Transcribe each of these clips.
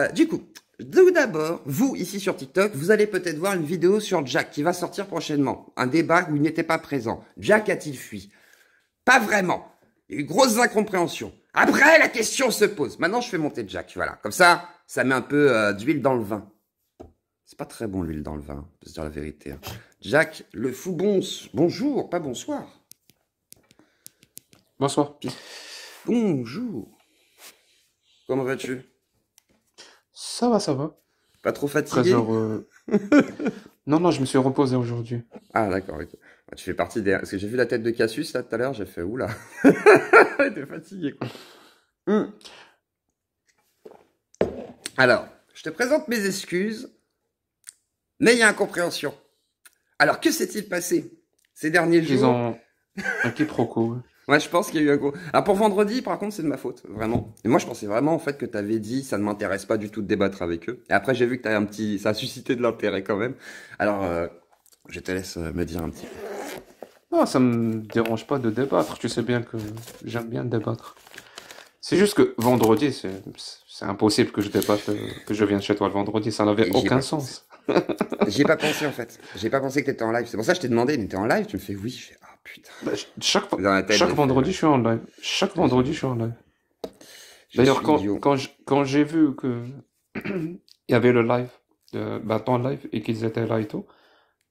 Euh, du coup, tout d'abord, vous, ici sur TikTok, vous allez peut-être voir une vidéo sur Jack qui va sortir prochainement. Un débat où il n'était pas présent. Jack a-t-il fui Pas vraiment. Il y a eu Après, la question se pose. Maintenant, je fais monter Jack, voilà. Comme ça, ça met un peu euh, d'huile dans le vin. C'est pas très bon l'huile dans le vin, pour se dire la vérité. Hein. Jack, le fou bon, bonjour, pas bonsoir. Bonsoir. Bonjour. Comment vas-tu ça va, ça va. Pas trop fatigué Non, non, je me suis reposé aujourd'hui. Ah, d'accord. Ah, tu fais partie des... Parce que j'ai vu la tête de Cassius, là, tout à l'heure, j'ai fait « Oula !» T'es fatigué, quoi. Hum. Alors, je te présente mes excuses, mais il y a incompréhension. Alors, que s'est-il passé ces derniers jours Ils ont un quiproquo. Ouais, je pense qu'il y a eu un gros. pour vendredi, par contre, c'est de ma faute, vraiment. Et moi, je pensais vraiment en fait que avais dit, ça ne m'intéresse pas du tout de débattre avec eux. Et après, j'ai vu que t'avais un petit, ça a suscité de l'intérêt quand même. Alors, euh, je te laisse euh, me dire un petit peu. Non, ça me dérange pas de débattre. Tu sais bien que j'aime bien débattre. C'est juste que vendredi, c'est impossible que je débatte, euh, que je vienne chez toi le vendredi. Ça n'avait aucun sens. J'ai pas pensé en fait. J'ai pas pensé que t'étais en live. C'est pour ça que je t'ai demandé, mais t'es en live Tu me fais oui. Je putain. Bah, chaque, chaque vendredi, je suis en live. Chaque vendredi, je suis en live. D'ailleurs, quand, quand, j'ai vu que il y avait le live, bah, ton live, et qu'ils étaient là et tout,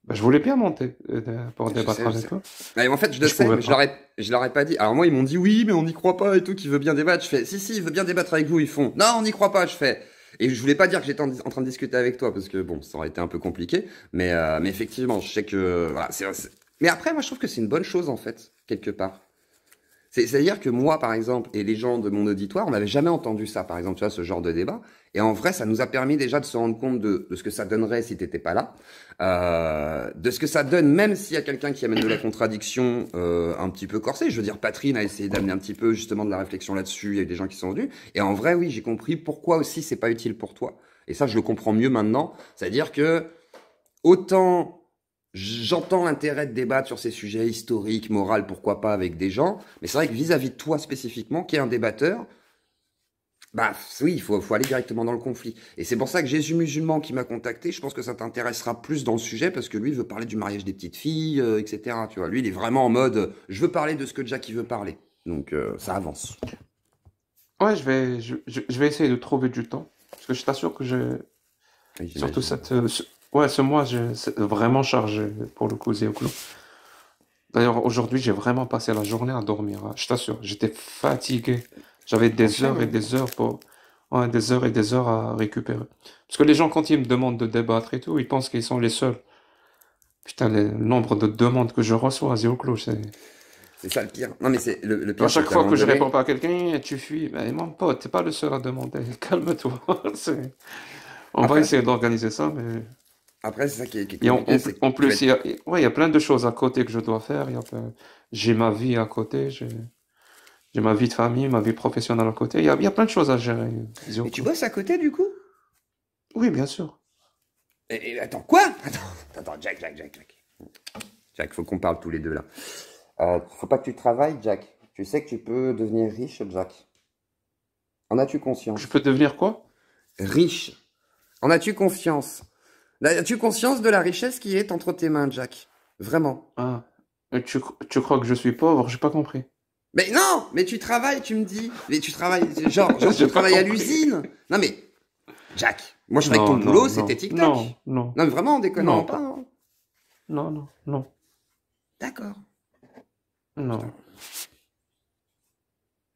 bah, je voulais bien monter euh, pour débattre avec eux. Bah, en fait, je le sais, mais je leur, pas dit. Alors moi, ils m'ont dit oui, mais on n'y croit pas et tout, qui veut bien débattre. Je fais si, si, ils veut bien débattre avec vous, ils font. Non, on n'y croit pas, je fais. Et je voulais pas dire que j'étais en, train de discuter avec toi parce que bon, ça aurait été un peu compliqué. Mais, euh, mais effectivement, je sais que c'est mais après, moi, je trouve que c'est une bonne chose, en fait, quelque part. C'est-à-dire que moi, par exemple, et les gens de mon auditoire, on n'avait jamais entendu ça, par exemple, tu vois, ce genre de débat. Et en vrai, ça nous a permis déjà de se rendre compte de, de ce que ça donnerait si tu n'étais pas là, euh, de ce que ça donne, même s'il y a quelqu'un qui amène de la contradiction euh, un petit peu corsée. Je veux dire, Patrine a essayé d'amener un petit peu justement de la réflexion là-dessus. Il y a eu des gens qui sont venus. Et en vrai, oui, j'ai compris pourquoi aussi c'est pas utile pour toi. Et ça, je le comprends mieux maintenant. C'est-à-dire que autant J'entends l'intérêt de débattre sur ces sujets historiques, moraux, pourquoi pas avec des gens, mais c'est vrai que vis-à-vis de toi spécifiquement, qui est un débatteur, bah oui, il faut, faut, aller directement dans le conflit. Et c'est pour ça que Jésus musulman qui m'a contacté, je pense que ça t'intéressera plus dans le sujet parce que lui il veut parler du mariage des petites filles, euh, etc. Tu vois, lui il est vraiment en mode, je veux parler de ce que Jackie veut parler. Donc euh, ça avance. Ouais, je vais, je, vais essayer de trouver du temps parce que je t'assure que je, surtout cette, euh, Ouais, ce mois, je... vraiment chargé pour le coup, Zéoclo. D'ailleurs, aujourd'hui, j'ai vraiment passé la journée à dormir. Hein. Je t'assure, j'étais fatigué. J'avais des heures et des heures pour... des heures et des heures à récupérer. Parce que les gens, quand ils me demandent de débattre et tout, ils pensent qu'ils sont les seuls. Putain, le nombre de demandes que je reçois à Zéoclo, c'est... C'est ça le pire. Non, mais c'est le, pire. À chaque fois que je réponds pas à quelqu'un, tu fuis. Mais ben, mon pote, t'es pas le seul à demander. Calme-toi. On va essayer d'organiser ça, mais après, c'est ça qui est, en, compliqué. En, plus, il y, a, plein de choses à côté que je dois faire. J'ai ma vie à côté, j'ai ma vie de famille, ma vie professionnelle à côté. Il y a, y plein de choses à gérer. Et tu bosses à côté, du coup Oui, bien sûr. Et, attends, quoi attends, Jack, Jack, Jack, Jack. Jack, faut qu'on parle tous les deux, là. Euh, faut pas que tu travailles, Jack. Tu sais que tu peux devenir riche, Jack. En as-tu conscience Je peux devenir quoi Riche. En as-tu conscience As-tu conscience de la richesse qui est entre tes mains, Jack Vraiment. Ah. Tu, crois que je suis pauvre J'ai pas compris. Mais non Mais tu travailles, tu me dis. Mais tu travailles, genre, tu travailles à l'usine. Non mais, Jack, moi je fais que ton boulot, c'était TikTok. Non, non. Non mais vraiment, on déconne pas. Hein. Non, non, non. D'accord. Non.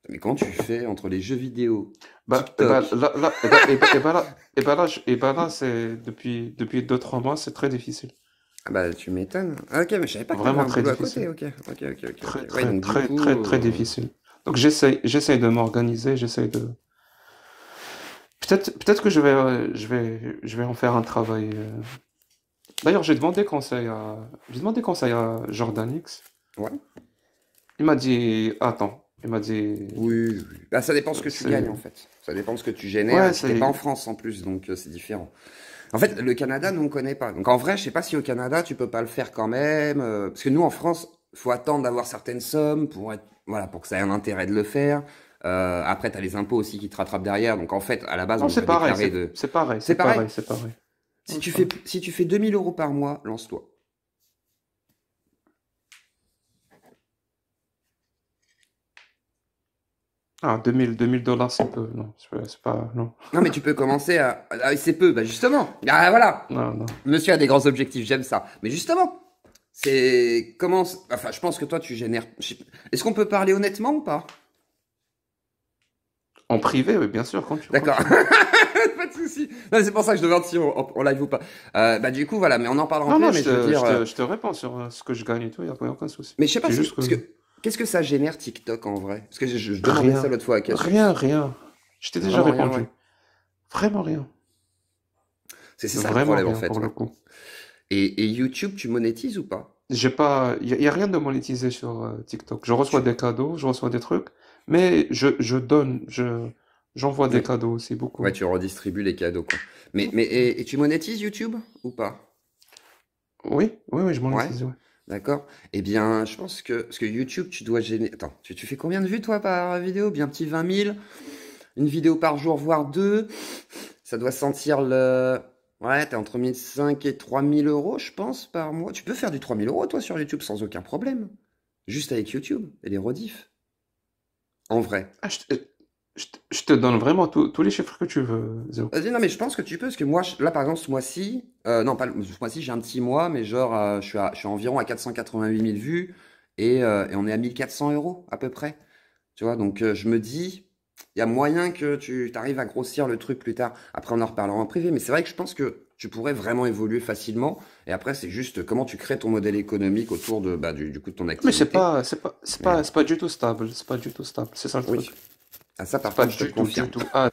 Mais quand tu fais entre les jeux vidéo bah, et eh bah, ben, là, et, bah, là, bah c'est depuis depuis deux trois mois, c'est très difficile. Ah bah tu m'étonnes. Ah, ok, mais je savais pas. Vraiment très difficile. Ok, ok, ok, ok. Très très, très, euh, très, difficile. Donc j'essaye j'essaye de m'organiser, j'essaye de. Peut-être peut-être que je vais je vais je vais en faire un travail. Euh. D'ailleurs, j'ai demandé conseil à j'ai demandé conseil à Jordanix. Ouais. Il m'a dit attends oui, bah, ça dépend ce que tu gagnes en fait. Ça dépend ce que tu génères. Ouais, c'est pas en France en plus, donc euh, c'est différent. En fait, le Canada, nous on connaît pas. Donc en vrai, je sais pas si au Canada tu peux pas le faire quand même, euh, parce que nous en France, faut attendre d'avoir certaines sommes pour être, voilà, pour que ça ait un intérêt de le faire. Euh, après, t'as les impôts aussi qui te rattrapent derrière. Donc en fait, à la base, on peut pareil, de... C'est pareil. C'est pareil. pareil. Si tu fais si tu fais 2000 euros par mois, lance-toi. Ah, 2000, 2000 dollars, c'est peu. Non, c'est pas. Non. non, mais tu peux commencer à. c'est peu, bah justement. Ah, voilà. Monsieur a des grands objectifs, j'aime ça. Mais justement, c'est. Comment. Enfin, je pense que toi, tu génères. Est-ce qu'on peut parler honnêtement ou pas En privé, oui, bien sûr, quand tu. D'accord. pas de souci. C'est pour ça que je demande si on, live ou pas. Euh, bah, du coup, voilà, mais on en parlera en mais je, euh, réponds sur euh, ce que je gagne et tout, il n'y a aucun souci. Mais je sais pas, si, Qu'est-ce que ça génère TikTok en vrai Parce que je, je demandais ça l'autre fois à Cassius. Rien, rien. Je t'ai déjà répondu. Vraiment rien. C'est ça Vraiment le problème en fait. Et, YouTube, tu monétises ou pas J'ai pas, il n'y a rien de monétisé sur euh, TikTok. Je reçois des cadeaux, je reçois des trucs, mais je, donne, je j'envoie des cadeaux aussi beaucoup. Ouais, tu redistribues les cadeaux Mais mais et, tu monétises YouTube ou pas Oui, oui, oui, je monétise. D'accord Eh bien, je pense que, que YouTube, tu dois générer... Attends, tu, fais combien de vues, toi, par vidéo Bien petit 20 000 Une vidéo par jour, voire deux Ça doit sentir le... Ouais, t'es entre 1500 et 3000 euros, je pense, par mois. Tu peux faire du 3000 euros, toi, sur YouTube, sans aucun problème. Juste avec YouTube et les rodifs. En vrai. Ah, je te, donne vraiment tous les chiffres que tu veux, Vas-y, non, mais je pense que tu peux, parce que moi, là, par exemple, ce mois-ci, euh, non, pas ce mois-ci, j'ai un petit mois, mais genre, euh, je, suis à, je suis environ à 488 000 vues euh, et, on est à 1400 euros à peu près. Tu vois, donc je me dis, il y a moyen que tu arrives à grossir le truc plus tard. Après, on en reparlera en privé, mais c'est vrai que je pense que tu pourrais vraiment évoluer facilement. Et après, c'est juste comment tu crées ton modèle économique autour de, bah, du, coup de ton activité. Mais c'est pas, c'est pas, c'est pas, pas, du tout stable. C'est pas du tout stable. C'est ça le truc. Ah, ça, par contre, je te confirme. Tout, ah.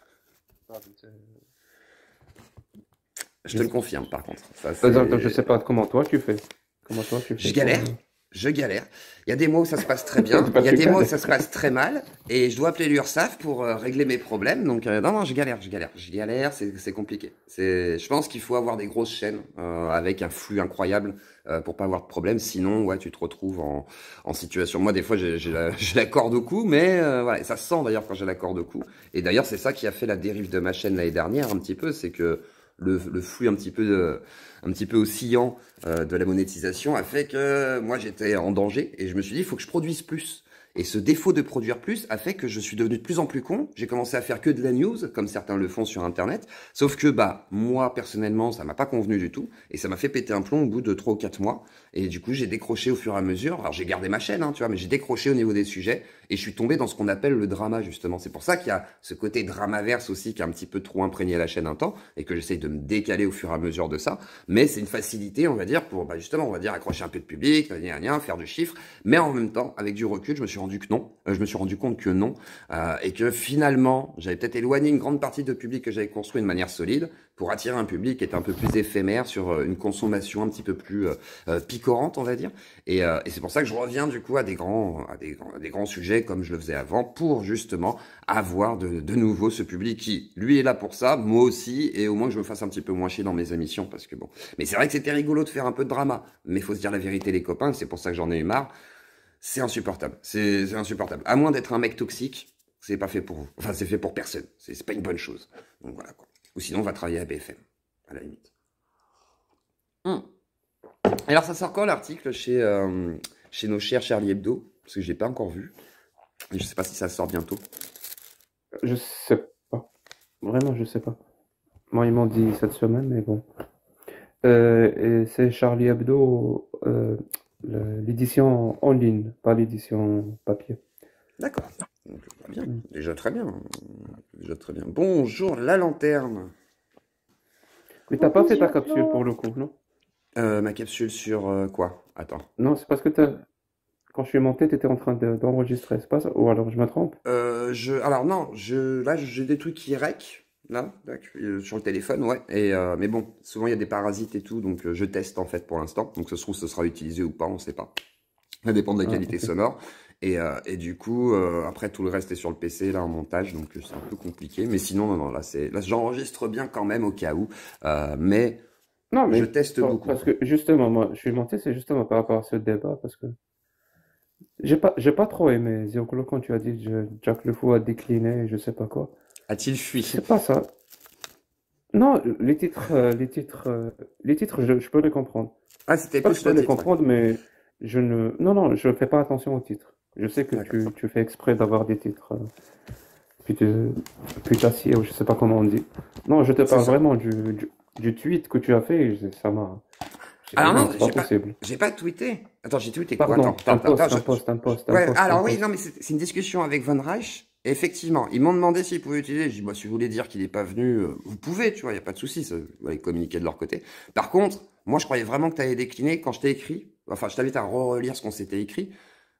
Je te le confirme, par contre. Ça, je sais pas comment toi tu fais. Comment toi tu fais Je galère. Euh, je galère. Il y a des mois où ça se passe très bien, il y a des mois où ça se passe très mal, et je dois appeler l'URSAF pour euh, régler mes problèmes. Donc euh, non, non, je galère, je galère, je galère, c'est compliqué. Je pense qu'il faut avoir des grosses chaînes euh, avec un flux incroyable pour pas avoir de problème. Sinon, ouais, tu te retrouves en, situation. Moi, des fois, j'ai la, corde au cou, mais ça se sent d'ailleurs quand j'ai la corde au cou. Et d'ailleurs, c'est ça qui a fait la dérive de ma chaîne l'année dernière un petit peu, c'est que le, le flux un petit peu, de, euh, un petit peu oscillant euh, de la monétisation a fait que moi j'étais en danger et je me suis dit il faut que je produise plus. Et ce défaut de produire plus a fait que je suis devenu de plus en plus con. J'ai commencé à faire que de la news, comme certains le font sur Internet. Sauf que, bah, moi, personnellement, ça m'a pas convenu du tout. Et ça m'a fait péter un plomb au bout de trois ou quatre mois. Et du coup, j'ai décroché au fur et à mesure. Alors, j'ai gardé ma chaîne, hein, tu vois, mais j'ai décroché au niveau des sujets. Et je suis tombé dans ce qu'on appelle le drama, justement. C'est pour ça qu'il y a ce côté dramaverse aussi qui est un petit peu trop imprégné à la chaîne un temps. Et que j'essaye de me décaler au fur et à mesure de ça. Mais c'est une facilité, on va dire, pour, bah, justement, on va dire, accrocher un peu de public, faire du chiffre. Mais en même temps, avec du recul, je me suis rendu que non. Euh, je me suis rendu compte que non. Euh, et que finalement, j'avais peut-être éloigné une grande partie de public que j'avais construit de manière solide pour attirer un public qui était un peu plus éphémère sur euh, une consommation un petit peu plus picorante, on va dire. Et, c'est pour ça que je reviens du coup à des grands, à des, grands sujets comme je le faisais avant pour justement avoir de, de nouveau ce public qui, lui, est là pour ça, moi aussi, et au moins que je me fasse un petit peu moins chier dans mes émissions parce que bon. Mais c'est vrai que c'était rigolo de faire un peu de drama, mais faut se dire la vérité, les copains. C'est pour ça que j'en ai eu marre c'est insupportable. C'est insupportable. À moins d'être un mec toxique, c'est pas fait pour vous. Enfin, c'est fait pour personne. C'est pas une bonne chose. Donc voilà quoi. Ou sinon, on va travailler à BFM, à la limite. Hmm. Alors, ça sort quand l'article chez, euh, chez nos chers Charlie Hebdo Parce que je n'ai pas encore vu. Et je sais pas si ça sort bientôt. Je sais pas. Vraiment, je sais pas. Moi, ils m'ont dit cette semaine, mais bon. Euh, c'est Charlie Hebdo. Euh, l'édition en ligne, pas l'édition papier. D'accord. Mm. Déjà très bien. Déjà très bien. Bonjour la lanterne. Mais t'as pas fait ta capsule pour le coup, non euh, Ma capsule sur euh, quoi Attends. Non, c'est parce que t'as quand je suis monté, tu étais en train d'enregistrer, c'est pas ça Ou alors je me trompe euh, je... Alors non, je... là j'ai des trucs qui rec, Là, euh, sur le téléphone, ouais. Et, euh, mais bon, souvent il y a des parasites et tout, donc euh, je teste en fait pour l'instant. Donc se ce sera utilisé ou pas, on ne sait pas. Ça dépend de la ah. qualité sonore. Et, du coup, après tout le reste est sur le PC, là en montage, donc c'est un peu compliqué. Mais sinon, non, non, là, là j'enregistre bien quand même au cas où. mais, je teste beaucoup. Parce que justement, moi, je suis monté, c'est justement par rapport à ce débat, parce que j'ai pas, j'ai pas trop aimé Ziocolo quand tu as dit que Jack Le Fou a décliné, je sais pas quoi a-t-il fui C'est pas ça. Non, les titres, euh, les titres, euh, les titres, je, peux les comprendre. Ah, c'était pas que je peux les comprendre, mais je ne, non, non, je fais pas attention aux titres. Je sais que tu, fais exprès d'avoir des titres. putassiers, euh, puis ou je sais pas comment on dit. Non, je te parle vraiment du, tweet que tu as fait. ça m'a. Alors non, je c'est pas J'ai pas tweeté. Attends, j'ai tweeté quoi un, post, un, post, Alors oui, non, mais c'est une discussion avec Von Reich Effectivement, ils m'ont demandé s'ils pouvaient utiliser. J'ai dit, moi, si vous voulez dire qu'il n'est pas venu, euh, vous pouvez, tu vois, il n'y a pas de souci, ça, ils communiquaient de leur côté. Par contre, moi, je croyais vraiment que tu avais décliner quand je t'ai écrit. Enfin, je t'invite à relire ce qu'on s'était écrit.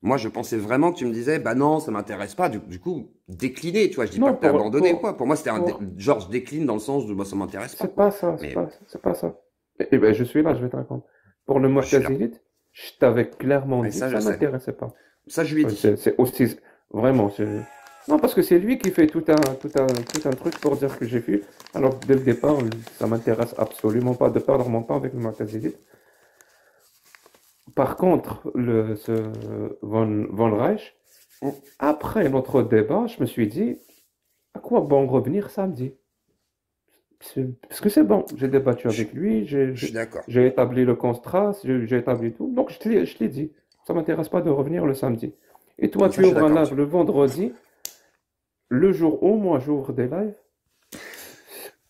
Moi, je pensais vraiment que tu me disais, bah non, ça m'intéresse pas. Du, coup, décliner, tu vois, je dis pas que abandonné, pour, quoi. Pour moi, c'était un, genre, je décline dans le sens de, moi ça m'intéresse pas. C'est pas ça, c'est pas, ça. Eh, eh ben, je suis là, je vais te raconter. Pour le mois je t'avais clairement dit ça, que m'intéressait pas. Ça, je lui ai dit. C'est aussi, vraiment, c'est... Non, parce que c'est lui qui fait tout un, tout, un, tout un truc pour dire que j'ai vu. Alors, dès le départ, ça m'intéresse absolument pas de perdre mon temps avec le Mu'tazilite. Par contre, le, ce Von, Reich, après notre débat, je me suis dit, à quoi bon revenir samedi Parce que c'est bon, j'ai débattu avec lui, j'ai établi le contrat, j'ai établi tout. Donc, je te l'ai dit, ça m'intéresse pas de revenir le samedi. Et toi, tu au le vendredi le jour où moi j'ouvre des lives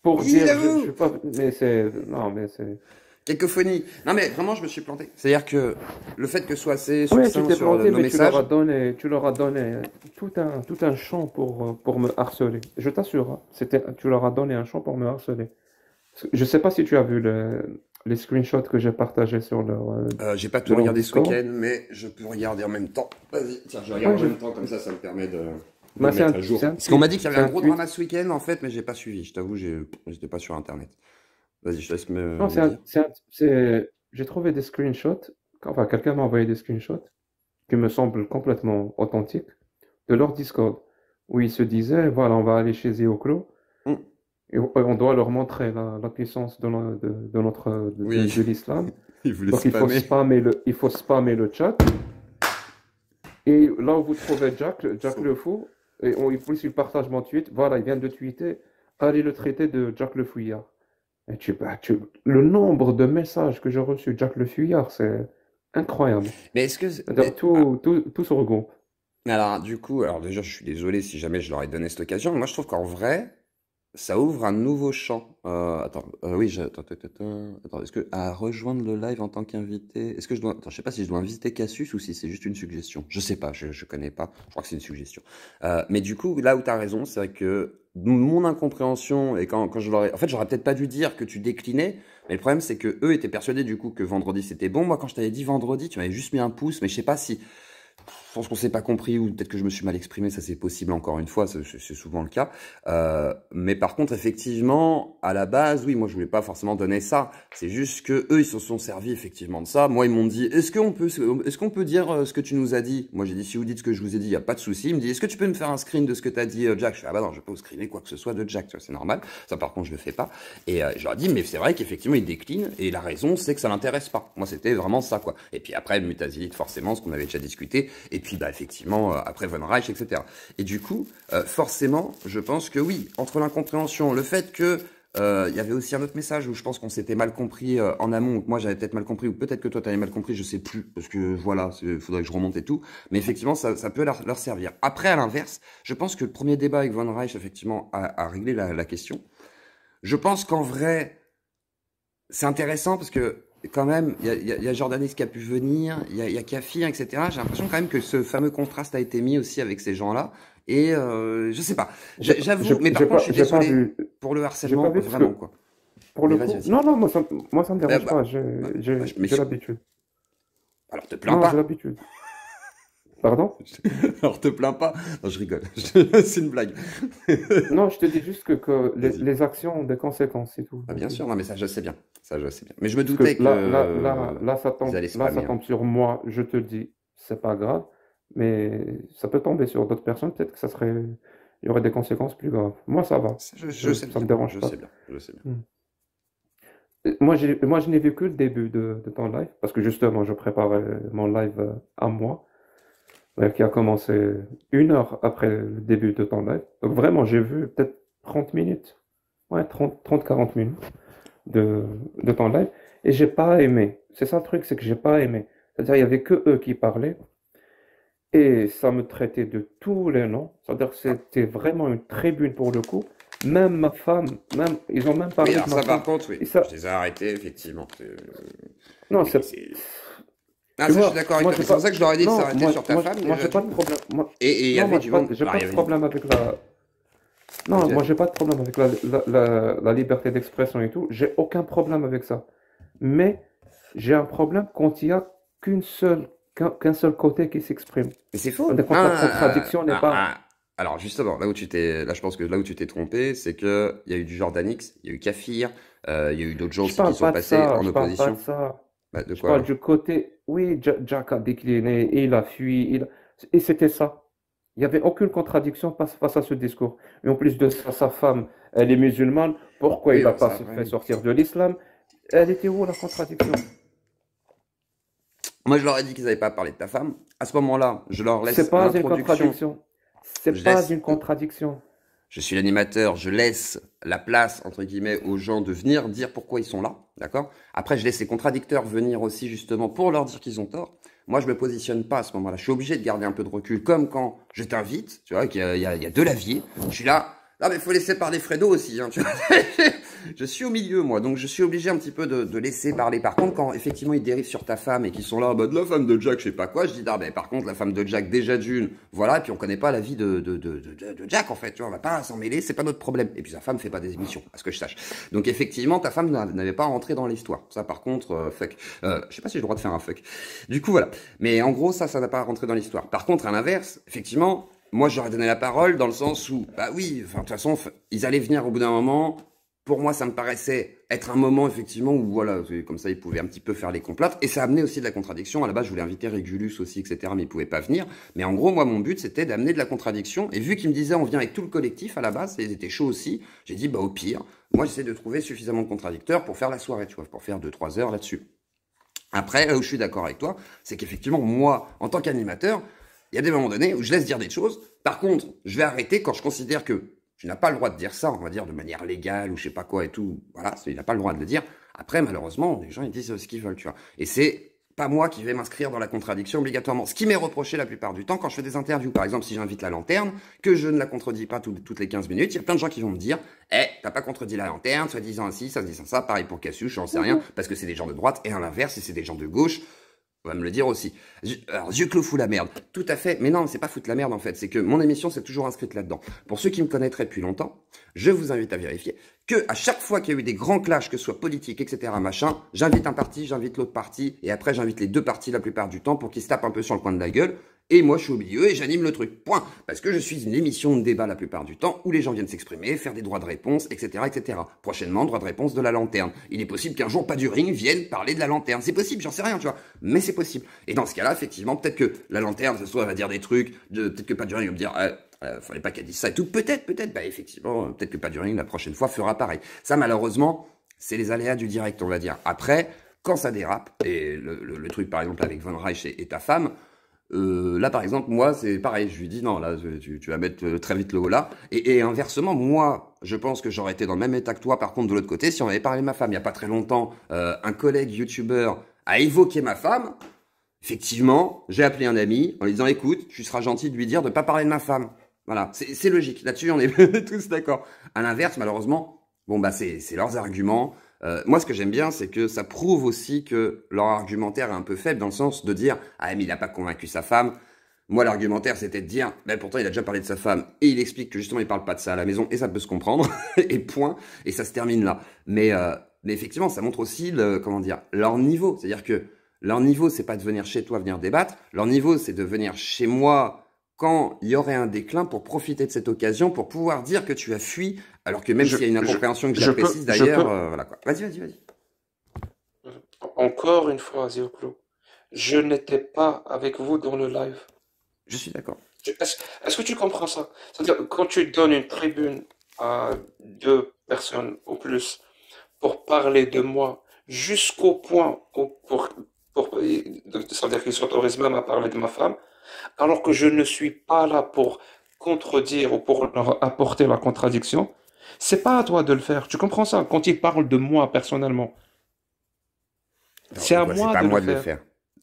pour dire je, je suis pas mais c'est non mais c'est Cacophonie. Non mais vraiment je me suis planté. C'est-à-dire que le fait que ce soit assez tu t'es sur planté, mais messages... tu leur as donné, tu leur as donné tout un tout un champ pour pour me harceler. Je t'assure, hein, c'était tu leur as donné un champ pour me harceler. Je sais pas si tu as vu les screenshots que j'ai partagés sur leur. Euh, euh, j'ai pas tout regardé ce week-end, mais je peux regarder en même temps. Vas-y, tiens, je regarde en même temps comme ça, ça me permet de. Bah, qu'on m'a dit qu'il y avait un gros drama ce week-end, en fait, mais j'ai pas suivi. Je t'avoue, j'étais pas sur Internet. Vas-y, je laisse me. Non, c'est J'ai trouvé des screenshots. Enfin, quelqu'un m'a envoyé des screenshots qui me semblent complètement authentiques de leur Discord où ils se disaient voilà, on va aller chez Eoclo. Mm. Et on doit leur montrer la, puissance de, notre de, l'islam. il faut spammer le, il faut spammer le chat. Et là où vous trouvez Jack, Jack le fou, et il faut le partage mon tweet. Voilà, il vient de tweeter. Allez le traiter de Jacques le Fouillard. Et bah, tu, le nombre de messages que j'ai reçus Jacques le fouillard c'est incroyable. Mais est-ce que. Ah. Tout, tout, tout, se regroupe. Alors, du coup, alors déjà, je suis désolé si jamais je leur ai donné cette occasion. moi, je trouve qu'en vrai, ça ouvre un nouveau champ. Euh, attends, euh, oui, je, attends, attends, attends est-ce que à rejoindre le live en tant qu'invité, est-ce que je dois, attends, je sais pas si je dois inviter Cassus ou si c'est juste une suggestion. Je sais pas, je, je connais pas. Je crois que c'est une suggestion. Euh, mais du coup, là où tu as raison, c'est vrai que mon incompréhension et quand, quand je l'aurais, en fait, j'aurais peut-être pas dû dire que tu déclinais. Mais le problème, c'est que eux étaient persuadés du coup que vendredi c'était bon. Moi, quand je t'avais dit vendredi, tu m'avais juste mis un pouce, mais je sais pas si je pense qu'on s'est pas compris ou peut-être que je me suis mal exprimé, ça c'est possible encore une fois, c'est souvent le cas. Euh, mais par contre, effectivement, à la base, oui, moi je voulais pas forcément donner ça. C'est juste que eux, ils se sont servis effectivement de ça. Moi, ils m'ont dit, est-ce qu'on peut, est-ce qu'on peut dire euh, ce que tu nous as dit Moi, j'ai dit, si vous dites ce que je vous ai dit, il y a pas de souci. Il me dit, est-ce que tu peux me faire un screen de ce que t'as dit, euh, Jack Je fais, ah bah non, je peux vous screener quoi que ce soit de Jack, c'est normal. Ça, par contre, je le fais pas. Et euh, je leur dit, mais c'est vrai qu'effectivement, ils déclinent. Et la raison, c'est que ça l'intéresse pas. Moi, c'était vraiment ça quoi. Et puis après, mutazilite, forcément, ce qu'on avait déjà discuté. Et et puis, bah, effectivement, euh, après Von Reich, etc. Et du coup, euh, forcément, je pense que oui, entre l'incompréhension, le fait que euh, il y avait aussi un autre message où je pense qu'on s'était mal compris en amont, moi j'avais peut-être mal compris, ou peut-être que toi t'avais mal compris, je sais plus, parce que voilà, il faudrait que je remonte et tout. Mais effectivement, ça, peut leur, servir. Après, à l'inverse, je pense que le premier débat avec Von Reich, effectivement, a, réglé la, question. Je pense qu'en vrai, c'est intéressant parce que quand même, il y, y, y a, Jordanis qui a pu venir, il y a, y a Kafir, hein, etc. J'ai l'impression quand même que ce fameux contraste a été mis aussi avec ces gens-là. Et euh, je sais pas. J'avoue, mais par contre, pas, je suis désolé vu, pour le harcèlement, vraiment. Quoi. Pour le coup, non, non, moi ça, moi, ça me euh, dérange pas. Bah, je, pas. J'ai bah, bah l'habitude. Alors, te plains pas. J'ai l'habitude. Pardon Alors te plains pas. Non, je rigole. c'est une blague. non, je te dis juste que, les, actions ont des conséquences, et tout. Ah, bien sûr, non, mais ça je sais bien. Ça je sais bien. Mais je me doutais que, là, ça hein. tombe, sur moi. Je te dis, c'est pas grave, mais ça peut tomber sur d'autres personnes. Peut-être que ça serait, il y aurait des conséquences plus graves. Moi, ça va. Je, euh, ça me dérange je pas. Sais bien. Je sais bien. Hmm. Euh, moi, moi, je n'ai vu que le début de, de ton live parce que justement, je préparais mon live euh, à moi qui a commencé une heure après le début de ton live. Donc vraiment, j'ai vu peut-être 30 minutes, ouais, 30-40 minutes de, de live, et j'ai pas aimé. C'est ça le truc, c'est que j'ai pas aimé. C'est-à-dire, il y avait que eux qui parlaient, et ça me traitait de tous les noms. C'est-à-dire, c'était vraiment une tribune pour le coup. Même ma femme, même, ils ont même parlé de ma ça, par contre, oui. Je les ai arrêtés, effectivement. Euh, non, c'est ah, je suis d'accord avec C'est pour ça que je leur ai dit non, de s'arrêter sur ta femme. Moi, j'ai pas de problème. Moi... Et, ah, il y avait du monde. J'ai pas de problème avec la. Non, moi, j'ai pas de problème avec la, la, la, liberté d'expression et tout. J'ai aucun problème avec ça. Mais j'ai un problème quand il y a qu'une seule qu'un seul côté qui s'exprime. Mais c'est faux. Ah, contradiction n'est ah, pas. alors justement, là où tu t'es, là je pense que là où tu t'es trompé, c'est que il y a eu du d'anix, il y a eu Kafir, euh, il y a eu d'autres gens aussi qui sont passés ça, en je opposition. Parle pas de ça. Bah, je parle du côté oui, Jack a décliné, et il a fui, et c'était ça. Il n'y avait aucune contradiction face à ce discours. Et en plus de ça, sa femme, elle est musulmane, pourquoi il n'a pas se fait sortir de l'islam Elle était où la contradiction Moi, je leur ai dit qu'ils n'avaient pas parlé de ta femme. À ce moment-là, je leur laisse. C'est pas une contradiction. C'est pas une contradiction. Je suis l'animateur, je laisse la place, entre guillemets, aux gens de venir dire pourquoi ils sont là, d'accord Après, je laisse les contradicteurs venir aussi, justement, pour leur dire qu'ils ont tort. Moi, je me positionne pas à ce moment-là. Je suis obligé de garder un peu de recul, comme quand je t'invite, tu vois, qu'il y, y, a deux vie, Je suis là, ah mais faut laisser parler Fredo aussi. Hein, tu vois je suis au milieu, moi, donc je suis obligé un petit peu de, laisser parler. Par contre, quand effectivement ils dérivent sur ta femme et qu'ils sont là, bah, de la femme de Jack, je sais pas quoi, je dis, ah ben, par contre, la femme de Jack, déjà d'une, voilà, et puis on connaît pas la vie de, de, de Jack, en fait, tu vois, on va pas s'en mêler, c'est pas notre problème. Et puis sa femme fait pas des émissions, à ce que je sache. Donc effectivement, ta femme n'avait pas rentré dans l'histoire. Ça, par contre, euh, fuck. Euh, je sais pas si j'ai le droit de faire un fuck. Du coup, voilà. Mais en gros, ça, ça n'a pas rentré dans l'histoire. Par contre, à l'inverse, effectivement, moi j'aurais donné la parole dans le sens où, bah oui, enfin de toute façon, ils allaient venir au bout d'un moment. Pour moi, ça me paraissait être un moment effectivement où voilà, comme ça, ils pouvaient un petit peu faire les complaintes et ça amenait aussi de la contradiction. À la base, je voulais inviter Régulus aussi, etc., mais ils pouvaient pas venir. Mais en gros, moi, mon but c'était d'amener de la contradiction. Et vu qu'ils me disaient on vient avec tout le collectif à la base, et ils étaient chauds aussi, j'ai dit bah au pire, moi j'essaie de trouver suffisamment de contradicteurs pour faire la soirée, tu vois, pour faire 2-3 heures là-dessus. Après, là où je suis d'accord avec toi, c'est qu'effectivement, moi, en tant qu'animateur, il y a des moments donnés où je laisse dire des choses. Par contre, je vais arrêter quand je considère que je n'as pas le droit de dire ça, on va dire de manière légale ou je sais pas quoi et tout. Voilà, il n'a pas le droit de le dire. Après, malheureusement, les gens ils disent ce qu'ils veulent, tu vois. Et c'est pas moi qui vais m'inscrire dans la contradiction obligatoirement. Ce qui m'est reproché la plupart du temps quand je fais des interviews, par exemple, si j'invite la lanterne, que je ne la contredis pas toutes les 15 minutes, il y a plein de gens qui vont me dire Eh, t'as pas contredit la lanterne, soit disant ainsi, ça disant ça, pareil pour Cassius, j'en sais mmh. rien, parce que c'est des gens de droite, et à l'inverse, si c'est des gens de gauche, on va me le dire aussi. alors, je le fous la merde. Tout à fait. Mais non, c'est pas foutre la merde, en fait. C'est que mon émission s'est toujours inscrite là-dedans. Pour ceux qui me connaîtraient depuis longtemps, je vous invite à vérifier que à chaque fois qu'il y a eu des grands clashs, que ce soit politique, etc., machin, j'invite un parti, j'invite l'autre parti, et après, j'invite les deux parties la plupart du temps pour qu'ils se tapent un peu sur le coin de la gueule et moi je suis au milieu et j'anime le truc. Point. Parce que je suis une émission de débat la plupart du temps où les gens viennent s'exprimer, faire des droits de réponse, etc., etc. Prochainement, droit de réponse de la lanterne. Il est possible qu'un jour, pas du ring, vienne parler de la lanterne. C'est possible, j'en sais rien, tu vois. Mais c'est possible. Et dans ce cas-là, effectivement, peut-être que la lanterne, ce soir, va dire des trucs, peut-être que pas du ring va me dire, euh, ne euh, fallait pas qu'elle dise ça et tout. Peut-être, peut-être, bah effectivement, euh, peut-être que pas du ring la prochaine fois fera pareil. Ça, malheureusement, c'est les aléas du direct, on va dire. Après, quand ça dérape, et le, truc par exemple avec Von Reich et ta femme, euh, là, par exemple, moi, c'est pareil. Je lui dis non, là, tu, vas mettre euh, très vite le haut là. Et, inversement, moi, je pense que j'aurais été dans le même état que toi. Par contre, de l'autre côté, si on avait parlé de ma femme il y a pas très longtemps, euh, un collègue youtubeur a évoqué ma femme. Effectivement, j'ai appelé un ami en lui disant écoute, tu seras gentil de lui dire de ne pas parler de ma femme. Voilà, c'est logique. Là-dessus, on est tous d'accord. À l'inverse, malheureusement, bon bah c'est leurs arguments. Euh, moi, ce que j'aime bien, c'est que ça prouve aussi que leur argumentaire est un peu faible dans le sens de dire Ah, mais il n'a pas convaincu sa femme. Moi, l'argumentaire, c'était de dire Mais ben, pourtant, il a déjà parlé de sa femme et il explique que justement, il ne parle pas de ça à la maison et ça peut se comprendre. et point. Et ça se termine là. Mais, euh, effectivement, ça montre aussi comment dire, leur niveau. C'est-à-dire que leur niveau, c'est pas de venir chez toi venir débattre. Leur niveau, c'est de venir chez moi quand il y aurait un déclin pour profiter de cette occasion pour pouvoir dire que tu as fui, alors que même s'il y a une incompréhension je, que j'apprécie d'ailleurs, euh, voilà quoi. Vas-y, vas-y, vas-y. Encore une fois, Zéoclo, je n'étais pas avec vous dans le live. Je suis d'accord. Est-ce que tu comprends ça C'est-à-dire, quand tu donnes une tribune à deux personnes au plus pour parler de moi jusqu'au point où pour, pour, pour, ça dire qu'ils s'autorisent même à parler de ma femme, alors que je ne suis pas là pour contredire ou pour leur apporter la contradiction, c'est pas à toi de le faire. Tu comprends ça Quand il parle de moi personnellement, c'est à moi, pas de, moi le de, le faire.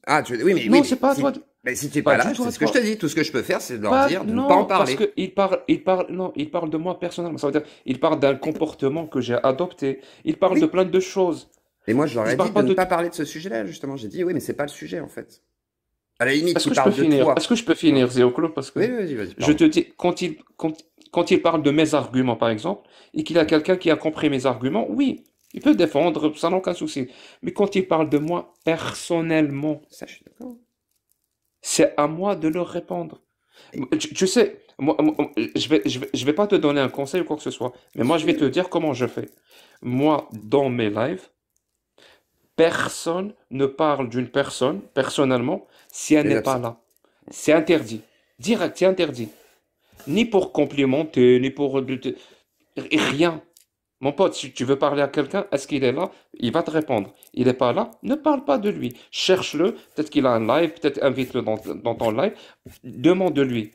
Ah, tu... oui, mais non, c'est pas à toi. De... Mais si tu n'es pas, là, c'est ce que je te dis. Tout ce que je peux faire, c'est de leur dire de ne pas en parler. Parce qu'il parle, il parle, non, il parle de moi personnellement. Ça veut dire, il parle d'un comportement que j'ai adopté. Il parle de plein de choses. Et moi, je leur ai dit de, ne pas parler de ce sujet-là, justement. J'ai dit, oui, mais c'est pas le sujet, en fait. À la limite, Est-ce que je peux finir, Zéo Parce que je te dis, quand il, quand, il parle de mes arguments, par exemple, et qu'il y a quelqu'un qui a compris mes arguments, oui, il peut défendre, ça n'a aucun souci. Mais quand il parle de moi personnellement, d'accord. C'est à moi de leur répondre. Tu, sais, je vais, je vais, vais pas te donner un conseil ou quoi que ce soit, mais moi, je vais te dire comment je fais. Moi, dans mes lives, personne ne parle d'une personne personnellement si elle n'est pas là. C'est interdit. Direct, c'est interdit. Ni pour complimenter, ni pour... Rien. Mon pote, si tu veux parler à quelqu'un, est-ce qu'il est là Il va te répondre. Il n'est pas là Ne parle pas de lui. Cherche-le. Peut-être qu'il a un live, peut-être invite-le dans, ton live. Demande-lui.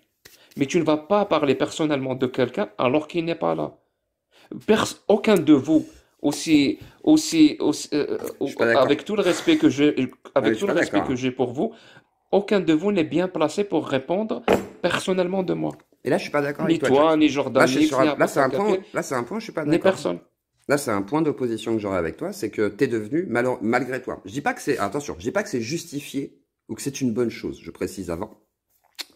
Mais tu ne vas pas parler personnellement de quelqu'un alors qu'il n'est pas là. aucun de vous, aussi, aussi, euh, avec tout le respect que j'ai, ah avec tout le respect que j'ai pour vous, aucun de vous n'est bien placé pour répondre personnellement de moi. Et là, je suis pas d'accord avec toi. Ni toi, ni Jordan, là, ni là, c'est un point. Là, Je suis pas d'accord. Ni personne. Là, c'est un point d'opposition que j'aurais avec toi, c'est que tu es devenu malgré toi. Je dis pas que c'est attention, je dis pas que c'est justifié ou que c'est une bonne chose. Je précise avant.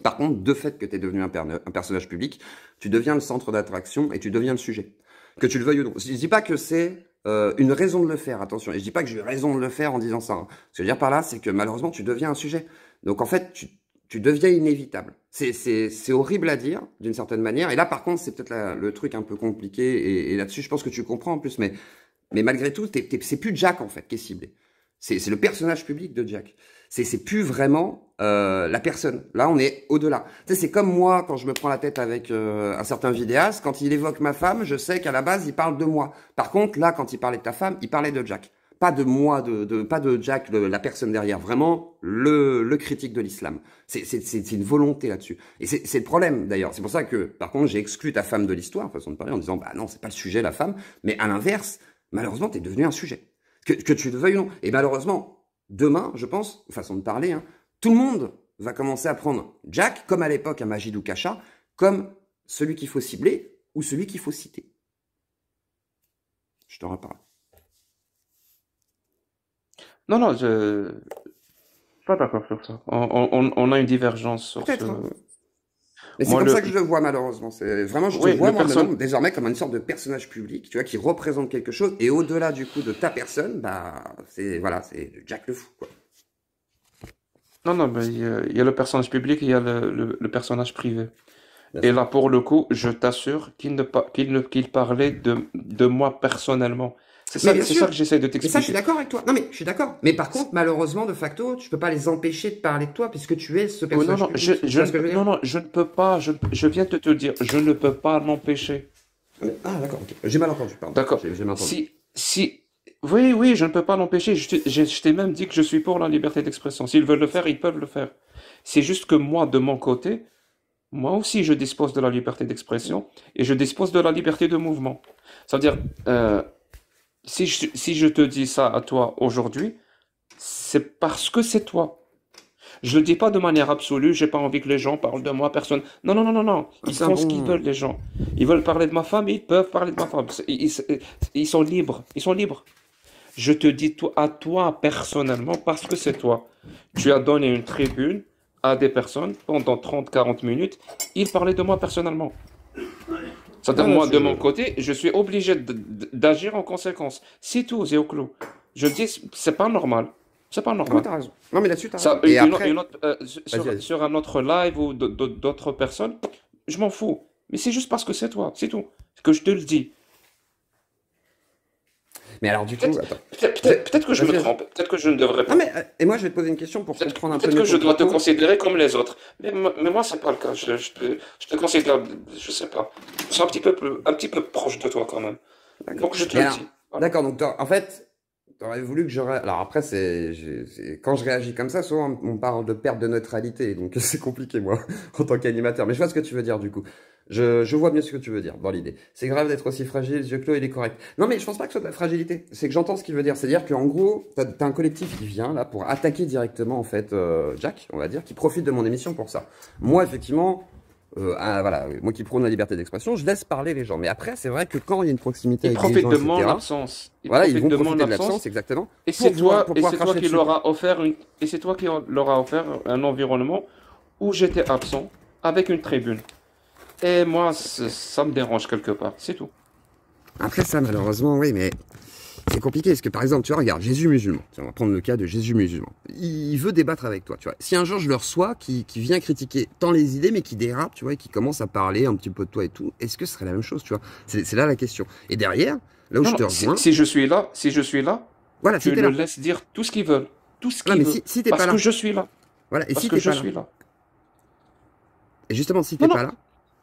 Par contre, de fait que tu es devenu un, personnage public, tu deviens le centre d'attraction et tu deviens le sujet. Que tu le veuilles ou non. Je dis pas que c'est euh, une raison de le faire, attention. Et je dis pas que j'ai raison de le faire en disant ça. Hein. Ce que je veux dire par là, c'est que malheureusement, tu deviens un sujet. Donc en fait, tu, tu deviens inévitable. C'est horrible à dire, d'une certaine manière. Et là, par contre, c'est peut-être le truc un peu compliqué. Et, là-dessus, je pense que tu comprends en plus. Mais, mais malgré tout, es, c'est plus Jack, en fait, qui est ciblé. C'est le personnage public de Jack. C'est plus vraiment euh, la personne. Là, on est au-delà. c'est comme moi, quand je me prends la tête avec euh, un certain vidéaste, quand il évoque ma femme, je sais qu'à la base, il parle de moi. Par contre, là, quand il parlait de ta femme, il parlait de Jack pas de moi, de, pas de Jack, la personne derrière, vraiment le, critique de l'islam. C'est une volonté là-dessus. Et c'est le problème d'ailleurs. C'est pour ça que, par contre, j'ai exclu ta femme de l'histoire, façon de parler, en disant, bah non, c'est pas le sujet, la femme. Mais à l'inverse, malheureusement, t'es devenu un sujet. Que, tu le veuilles ou non. Et malheureusement, demain, je pense, façon de parler, hein, tout le monde va commencer à prendre Jack, comme à l'époque à Majid ou Kacha, comme celui qu'il faut cibler ou celui qu'il faut citer. Je t'en reparle. Non, non, je pas d'accord sur ça. On, on, a une divergence sur Peut-être. Mais c'est comme ça que je le vois malheureusement. C'est vraiment je vois moi, désormais comme une sorte de personnage public, tu vois, qui représente quelque chose et au-delà du coup de ta personne, bah c'est voilà, c'est Jack le fou quoi. Non non, mais il y, a, le personnage public et il y a le, personnage privé. et là pour le coup, je t'assure qu'il ne, qu'il ne qu'il parlait de de moi personnellement. C'est ça, ça que j'essaie de t'expliquer. Ça, je suis d'accord avec toi. Non, mais je suis d'accord. Mais par contre, malheureusement, de facto, tu peux pas les empêcher de parler de toi puisque tu es ce oh, personnage. non, non, je, non, non, je ne peux pas. Je, viens de te, te dire, je ne peux pas l'empêcher. Ah, d'accord. J'ai mal entendu. Pardon. D'accord. Si, si, oui, oui, je ne peux pas l'empêcher. Je t'ai même dit que je suis pour la liberté d'expression. S'ils veulent le faire, ils peuvent le faire. C'est juste que moi, de mon côté, moi aussi, je dispose de la liberté d'expression et je dispose de la liberté de mouvement. c'est à dire, euh, si je, te dis ça à toi aujourd'hui, c'est parce que c'est toi. Je le dis pas de manière absolue, je n'ai pas envie que les gens parlent de moi, personne. Non, non, non, non, non. Ils ah font ce qu'ils veulent, les gens. Ils veulent parler de ma femme, ils peuvent parler de ma femme. Ils, sont libres. Ils sont libres. Je te dis à toi personnellement parce que c'est toi. Tu as donné une tribune à des personnes pendant 30-40 minutes. Ils parlaient de moi personnellement moi, de mon côté, je suis obligé d'agir en conséquence. C'est tout, c'est au clou. Je dis, c'est pas normal. C'est pas normal. Non, mais là-dessus, as raison. sur, sur, un autre live ou d'autres personnes, je m'en fous. Mais c'est juste parce que c'est toi, c'est tout. Que je te le dis. Mais alors, du coup. Peut-être que je me trompe, peut-être que je ne devrais pas. mais, euh, et moi, je vais te poser une question pour comprendre un peu. Peut-être que je dois te considérer comme les autres. Mais, mais moi, c'est pas le cas. Je, te, considère, je sais pas. Je suis un petit peu, un petit peu proche de toi quand même. Donc, je te le dis. D'accord, donc en fait, tu aurais voulu que je alors après c'est quand je réagis comme ça souvent on parle de perte de neutralité donc c'est compliqué moi en tant qu'animateur mais je vois ce que tu veux dire du coup je, vois bien ce que tu veux dire dans l'idée. C'est grave d'être aussi fragile, yeux clos, il est correct. Non, mais je pense pas que ce soit de la fragilité. C'est que j'entends ce qu'il veut dire. C'est-à-dire qu'en gros, t'as as un collectif qui vient là pour attaquer directement en fait euh, Jack, on va dire, qui profite de mon émission pour ça. Moi, effectivement, euh, ah, voilà, moi qui prône la liberté d'expression, je laisse parler les gens. Mais après, c'est vrai que quand il y a une proximité, ils avec les gens, de mon absence. voilà, ils vont profiter l'absence, exactement. Et c'est toi, toi qui leur a offert et c'est toi qui leur a offert un environnement où j'étais absent avec une tribune. Et moi, ça me dérange quelque part, c'est tout. Après ça, malheureusement, oui, mais c'est compliqué parce que par exemple, tu vois, regarde, Jésus musulman, on va prendre le cas de Jésus musulman, il veut débattre avec toi, tu vois. Si un jour je le reçois, qui, vient critiquer tant les idées, mais qui dérape, tu vois, et qui commence à parler un petit peu de toi et tout, est-ce que ce serait la même chose, tu vois C'est là la question. Et derrière, là où je te rejoins. Si, je suis là, si je suis là, voilà, tu le laisses dire tout ce qu'ils veulent, tout ce qu'ils veulent. Si, parce pas là. que je suis là. Voilà, et parce si que je suis là. Et justement, si n'es pas là,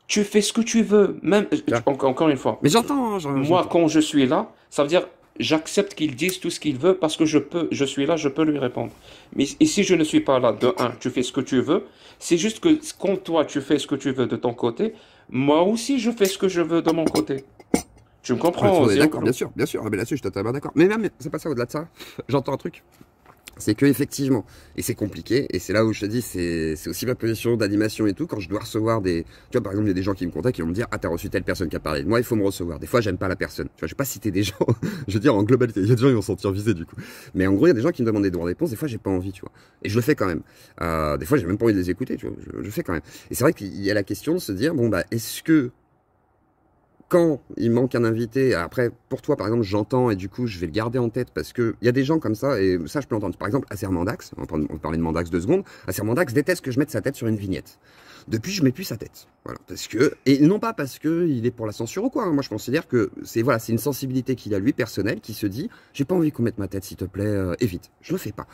tu fais ce que tu veux, même euh, encore une fois. Mais j'entends. Hein, moi, quand je suis là, ça veut dire j'accepte qu'il dise tout ce qu'il veut parce que je peux, je suis là, je peux lui répondre. Mais et si je ne suis pas là, de un, tu fais ce que tu veux. C'est juste que quand toi tu fais ce que tu veux de ton côté, moi aussi je fais ce que je veux de mon côté. Tu me comprends D'accord, bien sûr, bien sûr. Ah, mais là-dessus, je suis totalement d'accord. Mais mais c'est pas ça au-delà de ça. J'entends un truc c'est que effectivement, et c'est compliqué, et c'est là où je te dis, c'est aussi ma position d'animation et tout, quand je dois recevoir des, tu vois, par exemple, il y a des gens qui me contactent, qui vont me dire, ah, t'as reçu telle personne qui a parlé de moi, il faut me recevoir. Des fois, j'aime pas la personne. Tu vois, je vais pas citer des gens, je veux dire, en globalité, il y a des gens qui vont se sentir visés, du coup. Mais en gros, il y a des gens qui me demandent des droits de réponse, des fois, j'ai pas envie, tu vois. Et je le fais quand même. Euh, des fois, j'ai même pas envie de les écouter, tu vois, je, le fais quand même. Et c'est vrai qu'il y a la question de se dire, bon, bah, est-ce que quand il manque un invité, après, pour toi, par exemple, j'entends et du coup, je vais le garder en tête parce qu'il y a des gens comme ça, et ça, je peux l'entendre. Par exemple, Acer Mandax, on parler de Mandax deux secondes, Acer Mandax déteste que je mette sa tête sur une vignette. Depuis, je mets plus sa tête. Voilà, parce que, et non pas parce qu'il est pour la censure ou quoi. Moi, je considère que c'est voilà, une sensibilité qu'il a lui personnelle qui se dit, j'ai pas envie qu'on mette ma tête, s'il te plaît, évite. Euh, je le fais pas.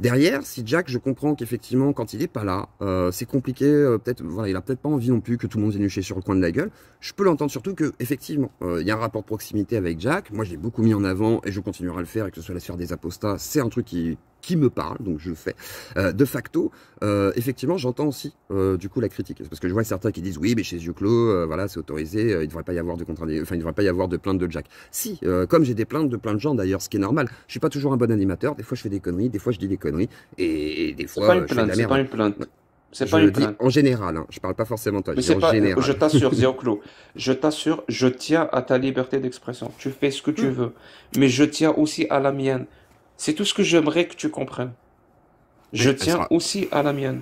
Derrière, si Jack, je comprends qu'effectivement, quand il n'est pas là, euh, c'est compliqué. Euh, peut-être, voilà, il n'a peut-être pas envie non plus que tout le monde vienne lui sur le coin de la gueule. Je peux l'entendre surtout que, effectivement, euh, il y a un rapport de proximité avec Jack. Moi, je l'ai beaucoup mis en avant et je continuerai à le faire, et que ce soit la sphère des apostats, c'est un truc qui qui me parle, donc je fais. Euh, de facto, euh, effectivement, j'entends aussi euh, du coup la critique, parce que je vois certains qui disent oui, mais chez yeux voilà, c'est autorisé, il ne devrait pas y avoir de enfin, il devrait pas y avoir de plaintes de Jack. Si, comme j'ai des plaintes de plein de gens d'ailleurs, ce qui est normal. Je suis pas toujours un bon animateur. Des fois, je fais des conneries, des fois, je dis des conneries, et, des fois, je fais la merde. Pas une plainte. C'est pas une plainte. en général, hein. je parle pas forcément toi. Mais je, pas, général. je t'assure, Zioclo, je t'assure, je tiens à ta liberté d'expression. Tu fais ce que tu hmm. veux, mais je tiens aussi à la mienne. C'est tout ce que j'aimerais que tu comprennes. Je tiens aussi à la mienne.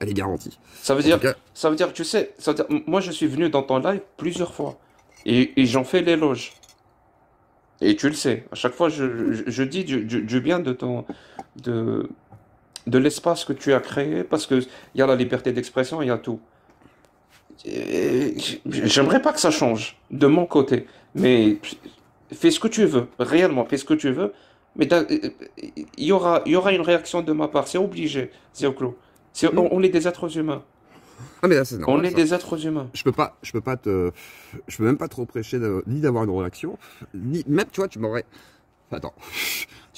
Elle est garantie. Ça veut dire, ça veut dire, tu sais, moi je suis venu dans ton live plusieurs fois et, j'en fais l'éloge. Et tu le sais, à chaque fois je, dis du, bien de ton, de, de l'espace que tu as créé parce que il y a la liberté d'expression, il y a tout. J'aimerais pas que ça change de mon côté, mais fais ce que tu veux, réellement, fais ce que tu veux mais il euh, euh, y aura, une réaction de ma part, c'est obligé, Zéoclo. C'est, on, est des êtres humains. Ah mais là, c'est normal, on est des êtres humains. Je peux pas, je peux pas te, je peux même pas te prêcher ni d'avoir une réaction, ni même toi, tu m'aurais. Attends,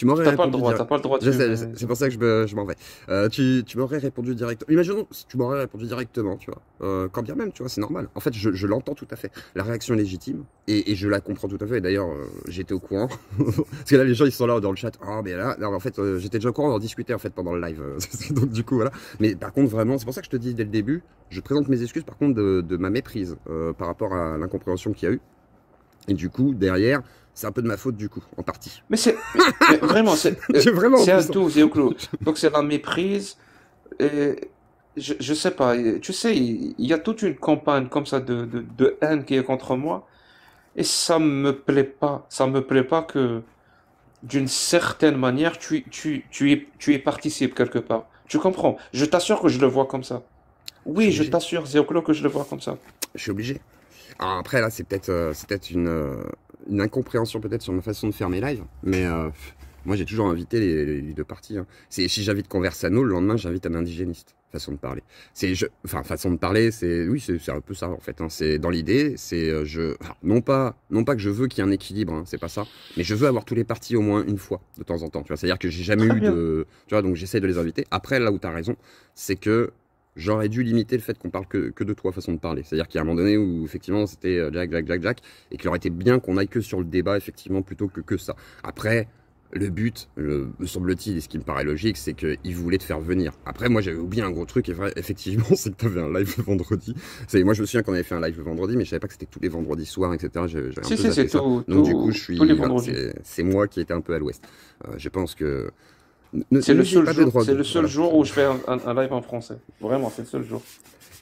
tu m'aurais pas le droit, t'as pas droit. c'est pour ça que je, m'en vais. Euh, tu, m'aurais répondu directement. Imaginons, tu m'aurais répondu directement, tu vois. Euh, quand bien même, tu vois, c'est normal. En fait, je, l'entends tout à fait. La réaction est légitime et, je la comprends tout à fait. Et d'ailleurs, euh, j'étais au courant parce que là, les gens ils sont là dans le chat. Ah, oh, mais là, en fait, j'étais déjà au courant d'en discuter en fait pendant le live. Donc du coup, voilà. Mais par contre, vraiment, c'est pour ça que je te dis dès le début, je présente mes excuses par contre de, de ma méprise par rapport à l'incompréhension qu'il y a eu. Et du coup, derrière, c'est un peu de ma faute du coup, en partie. Mais c'est vraiment, c'est euh, un tout, c'est au Donc c'est la méprise. Et je, je sais pas, tu sais, il, y a toute une campagne comme ça de, de, haine qui est contre moi. Et ça me plaît pas. Ça me plaît pas que, d'une certaine manière, tu, tu, tu, y, tu participes quelque part. Tu comprends Je t'assure que je le vois comme ça. Oui, je t'assure, Zéoclo, que je le vois comme ça. Je suis obligé. après, là, c'est peut-être euh, une, euh, une incompréhension peut-être sur ma façon de faire mes lives, mais euh, moi j'ai toujours invité les, deux parties. Hein. C'est si j'invite Conversano, le lendemain j'invite un indigéniste. Façon de parler. C'est je, enfin façon de parler, c'est oui, c'est un peu ça en fait. Hein. C'est dans l'idée, c'est euh, je, non pas, non pas que je veux qu'il y ait un équilibre, hein, c'est pas ça, mais je veux avoir tous les partis au moins une fois de temps en temps. Tu c'est-à-dire que j'ai jamais eu de, tu vois, donc j'essaie de les inviter. Après là où tu as raison, c'est que j'aurais dû limiter le fait qu'on parle que, que, de toi façon de parler. C'est-à-dire qu'il y a un moment donné où effectivement c'était euh, Jack, Jack, Jack, Jack, et qu'il aurait été bien qu'on aille que sur le débat effectivement plutôt que que ça. Après, le but, me semble-t-il, et ce qui me paraît logique, c'est qu'il voulait te faire venir. Après, moi, j'avais oublié un gros truc, et vrai, effectivement, c'est que tu avais un live le vendredi. Moi, je me souviens qu'on avait fait un live le vendredi, mais je savais pas que c'était tous les vendredis soirs, etc. si, si, c'est ça. Donc, du coup, je suis. C'est moi qui étais un peu à l'ouest. Euh, je pense que c'est le, seul jour, où je fais un, live en français. Vraiment, c'est le seul jour.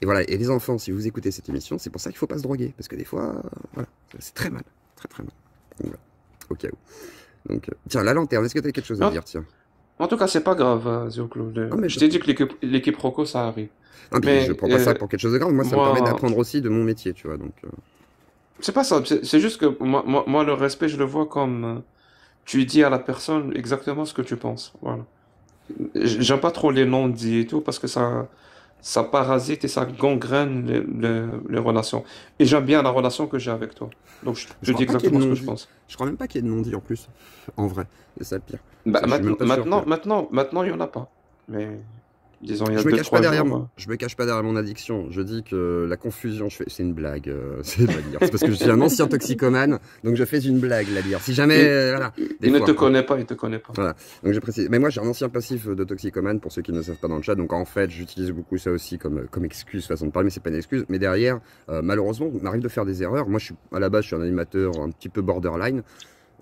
Et voilà, et les enfants, si vous écoutez cette émission, c'est pour ça qu'il ne faut pas se droguer. Parce que des fois, euh, voilà, c'est très mal. Très très mal. Donc, euh, tiens, la lanterne, est-ce que tu as quelque chose à dire tiens En tout cas, c'est pas grave, euh, Zio ah, je t'ai dit que l'équipe Rocco, ça arrive. Je ah, mais, je prends pas ça pour quelque chose de grave. Moi, ça me permet d'apprendre aussi de mon métier, tu vois. Donc. C'est pas ça. C'est juste que moi, moi, moi, le respect, je le vois comme tu dis à la personne exactement ce que tu penses. Voilà. J'aime pas trop les noms dits et tout parce que ça, ça parasite et ça gangrène les, relations. Et j'aime bien la relation que j'ai avec toi. Donc je, dis exactement ce que je pense. Je crois même pas qu'il y ait de non dits en plus, en vrai. C'est ça pire. Bah, maintenant, maintenant, maintenant, il y en a pas. Mais je me cache pas derrière moi. Hein. Je me cache pas derrière mon addiction. Je dis que la confusion, je fais... c'est une blague. Euh, c'est parce que je suis un ancien toxicomane, donc je fais une blague, la dire Si jamais, il, euh, voilà, ne te connaît pas, il te connaît pas. Voilà. Donc je précise. Mais moi, j'ai un ancien passif de toxicomane pour ceux qui ne savent pas dans le chat. Donc en fait, j'utilise beaucoup ça aussi comme comme excuse façon de parler, mais c'est pas une excuse. Mais derrière, euh, malheureusement, on arrive de faire des erreurs. Moi, je suis à la base, je suis un animateur un petit peu borderline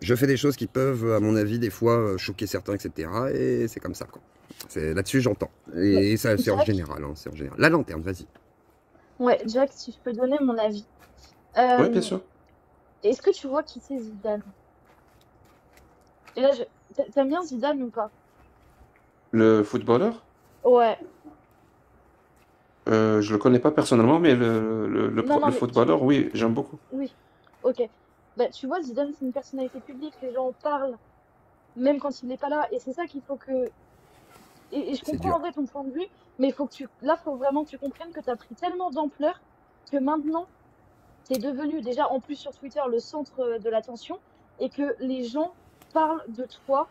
je fais des choses qui peuvent, à mon avis, des fois euh, choquer certains, etc. Et c'est comme ça. quoi. Là-dessus, j'entends. Et ça, c'est en, général, hein, en général. La lanterne, vas-y. Ouais, Jack, si je peux donner mon avis. Euh, oui, bien sûr. Est-ce que tu vois qui c'est Zidane là, t'aimes bien Zidane ou pas Le footballeur Ouais. Euh, je le connais pas personnellement, mais le, le, footballeur, oui, j'aime beaucoup. Oui, ok. Bah, tu vois, Zidane, c'est une personnalité publique, les gens parlent, même quand il n'est pas là. Et c'est ça qu'il faut que. Et, je comprends en vrai ton point de vue, mais faut que tu... là, il faut vraiment que tu comprennes que tu as pris tellement d'ampleur que maintenant, tu es devenu déjà, en plus sur Twitter, le centre euh, de l'attention et que les gens parlent de toi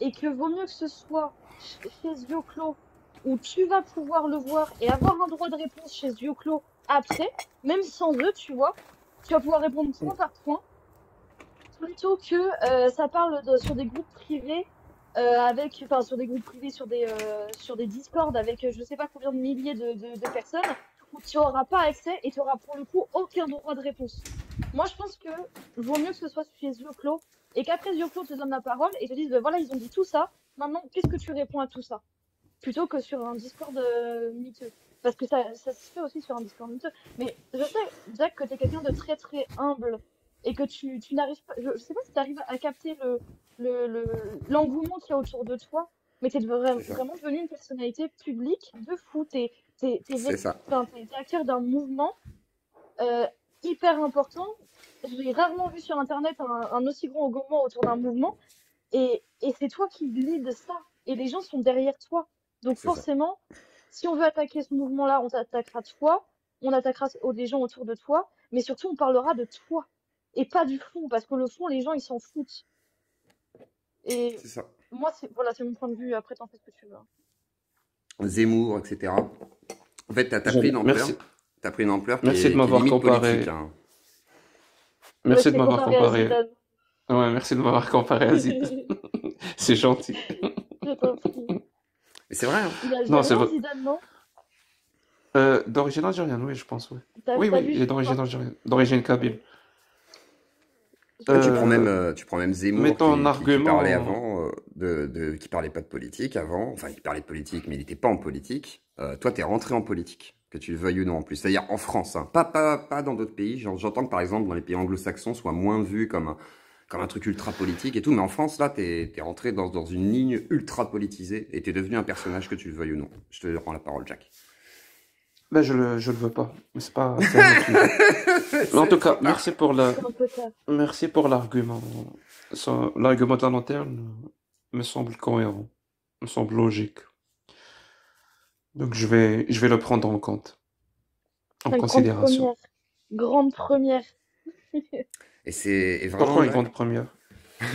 et que vaut mieux que ce soit chez Zioclo où tu vas pouvoir le voir et avoir un droit de réponse chez Zioclo après, même sans eux, tu vois, tu vas pouvoir répondre point par point plutôt que euh, ça parle sur des groupes privés euh, avec, enfin, sur des groupes privés, sur des, euh, sur des Discord avec je sais pas combien de milliers de, personnes où tu n'auras pas accès et tu auras pour le coup aucun droit de réponse. Moi, je pense que vaut mieux que ce soit sur clos et qu'après Zioclo te donne la parole et te dise ben voilà, ils ont dit tout ça, maintenant qu'est-ce que tu réponds à tout ça Plutôt que sur un Discord de miteux. Parce que ça, ça se fait aussi sur un Discord miteux. Mais je sais, Jack, que tu es quelqu'un de très très humble et que tu, n'arrives pas. Je, ne sais pas si tu arrives à capter l'engouement le, le, l'engouement qu'il y a autour de toi, mais tu es vraiment devenu une personnalité publique de fou. Tu es, acteur d'un mouvement euh, hyper important. J'ai rarement vu sur Internet un, aussi grand engouement autour d'un mouvement, et, et c'est toi qui lead ça, et les gens sont derrière toi. Donc forcément, si on veut attaquer ce mouvement-là, on t'attaquera toi, on attaquera des gens autour de toi, mais surtout on parlera de toi et pas du fond, parce que le fond, les gens, ils s'en foutent. Et ça. Moi, c'est mon point de vue. Après, t'en fais ce que tu veux. Hein. Zemmour, etc. En fait, t'as, as pris une ampleur. Merci. pris une ampleur. de m'avoir comparé. Hein. Merci de m'avoir comparé. Ouais, merci de m'avoir comparé à Zidane. c'est gentil. Mais c'est vrai. Hein. non, c'est vrai. Euh, d'origine algérienne, oui, je pense, oui. oui, oui, il est d'origine algérienne, d'origine kabyle tu, euh, prends même, euh, tu prends même Zemmour qui, parlait euh, avant, de, qui parlait pas de politique avant, enfin il parlait de politique mais il n'était pas en politique. toi, tu es rentré en politique, que tu le veuilles ou non en plus. C'est-à-dire en France, hein, pas, pas, pas dans d'autres pays. J'entends que par exemple dans les pays anglo-saxons soit moins vu comme un, truc ultra politique et tout, mais en France, là, t'es es rentré dans, dans une ligne ultra politisée et tu es devenu un personnage que tu le veuilles ou non. Je te rends la parole, Jack. Ben, je le, je le veux pas. Mais c'est pas. en tout cas, merci pour la, merci pour l'argument. L'argument de la lanterne me semble cohérent, me semble logique. Donc je vais, je vais le prendre en compte, en considération. Grande première. Et c'est vraiment. Pourquoi une grande première la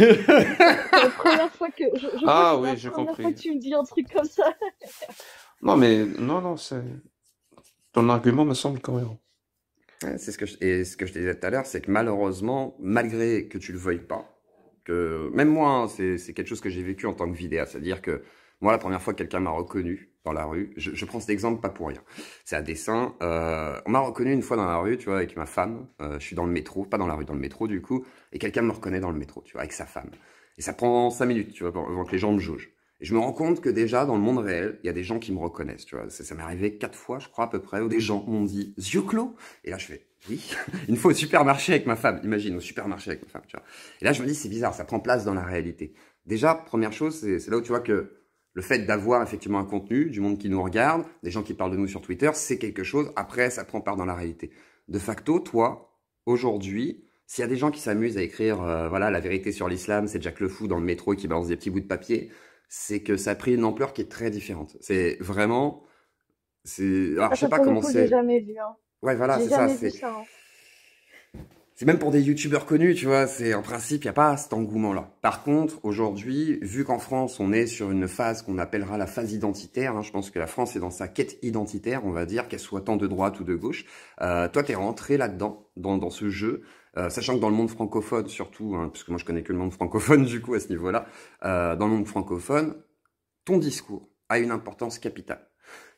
première fois que je, ah oui, tu me dis un truc comme ça. non mais non non c'est ton argument me semble cohérent. C'est ce que et ce que je te disais tout à l'heure, c'est que malheureusement, malgré que tu le veuilles pas, que même moi, hein, c'est quelque chose que j'ai vécu en tant que vidéaste, c'est-à-dire que moi, la première fois que quelqu'un m'a reconnu dans la rue, je, prends cet exemple pas pour rien. C'est à dessin. Euh, on m'a reconnu une fois dans la rue, tu vois, avec ma femme. Euh, je suis dans le métro, pas dans la rue, dans le métro du coup, et quelqu'un me reconnaît dans le métro, tu vois, avec sa femme. Et ça prend cinq minutes, tu vois, avant que les gens me jaugent je me rends compte que déjà, dans le monde réel, il y a des gens qui me reconnaissent, tu vois. Ça, m'est arrivé quatre fois, je crois, à peu près, où des gens m'ont dit « yeux clos ?» Et là, je fais « oui ». Une fois au supermarché avec ma femme, imagine, au supermarché avec ma femme, tu vois. Et là, je me dis « c'est bizarre, ça prend place dans la réalité ». Déjà, première chose, c'est là où tu vois que le fait d'avoir effectivement un contenu, du monde qui nous regarde, des gens qui parlent de nous sur Twitter, c'est quelque chose. Après, ça prend part dans la réalité. De facto, toi, aujourd'hui, s'il y a des gens qui s'amusent à écrire euh, voilà la vérité sur l'islam, c'est Jack le Fou dans le métro qui balance des petits bouts de papier », c'est que ça a pris une ampleur qui est très différente. C'est vraiment. C'est... Alors, ah, je sais pas comment c'est. jamais vu. Hein. Ouais, voilà, c'est ça. Hein. C'est... même pour des youtubeurs connus, tu vois. C'est En principe, il n'y a pas cet engouement-là. Par contre, aujourd'hui, vu qu'en France, on est sur une phase qu'on appellera la phase identitaire, hein, je pense que la France est dans sa quête identitaire, on va dire, qu'elle soit tant de droite ou de gauche. Euh, toi, tu es rentré là-dedans, dans ce jeu. Euh, sachant que dans le monde francophone surtout, hein, puisque moi je connais que le monde francophone du coup à ce niveau-là, euh, dans le monde francophone, ton discours a une importance capitale.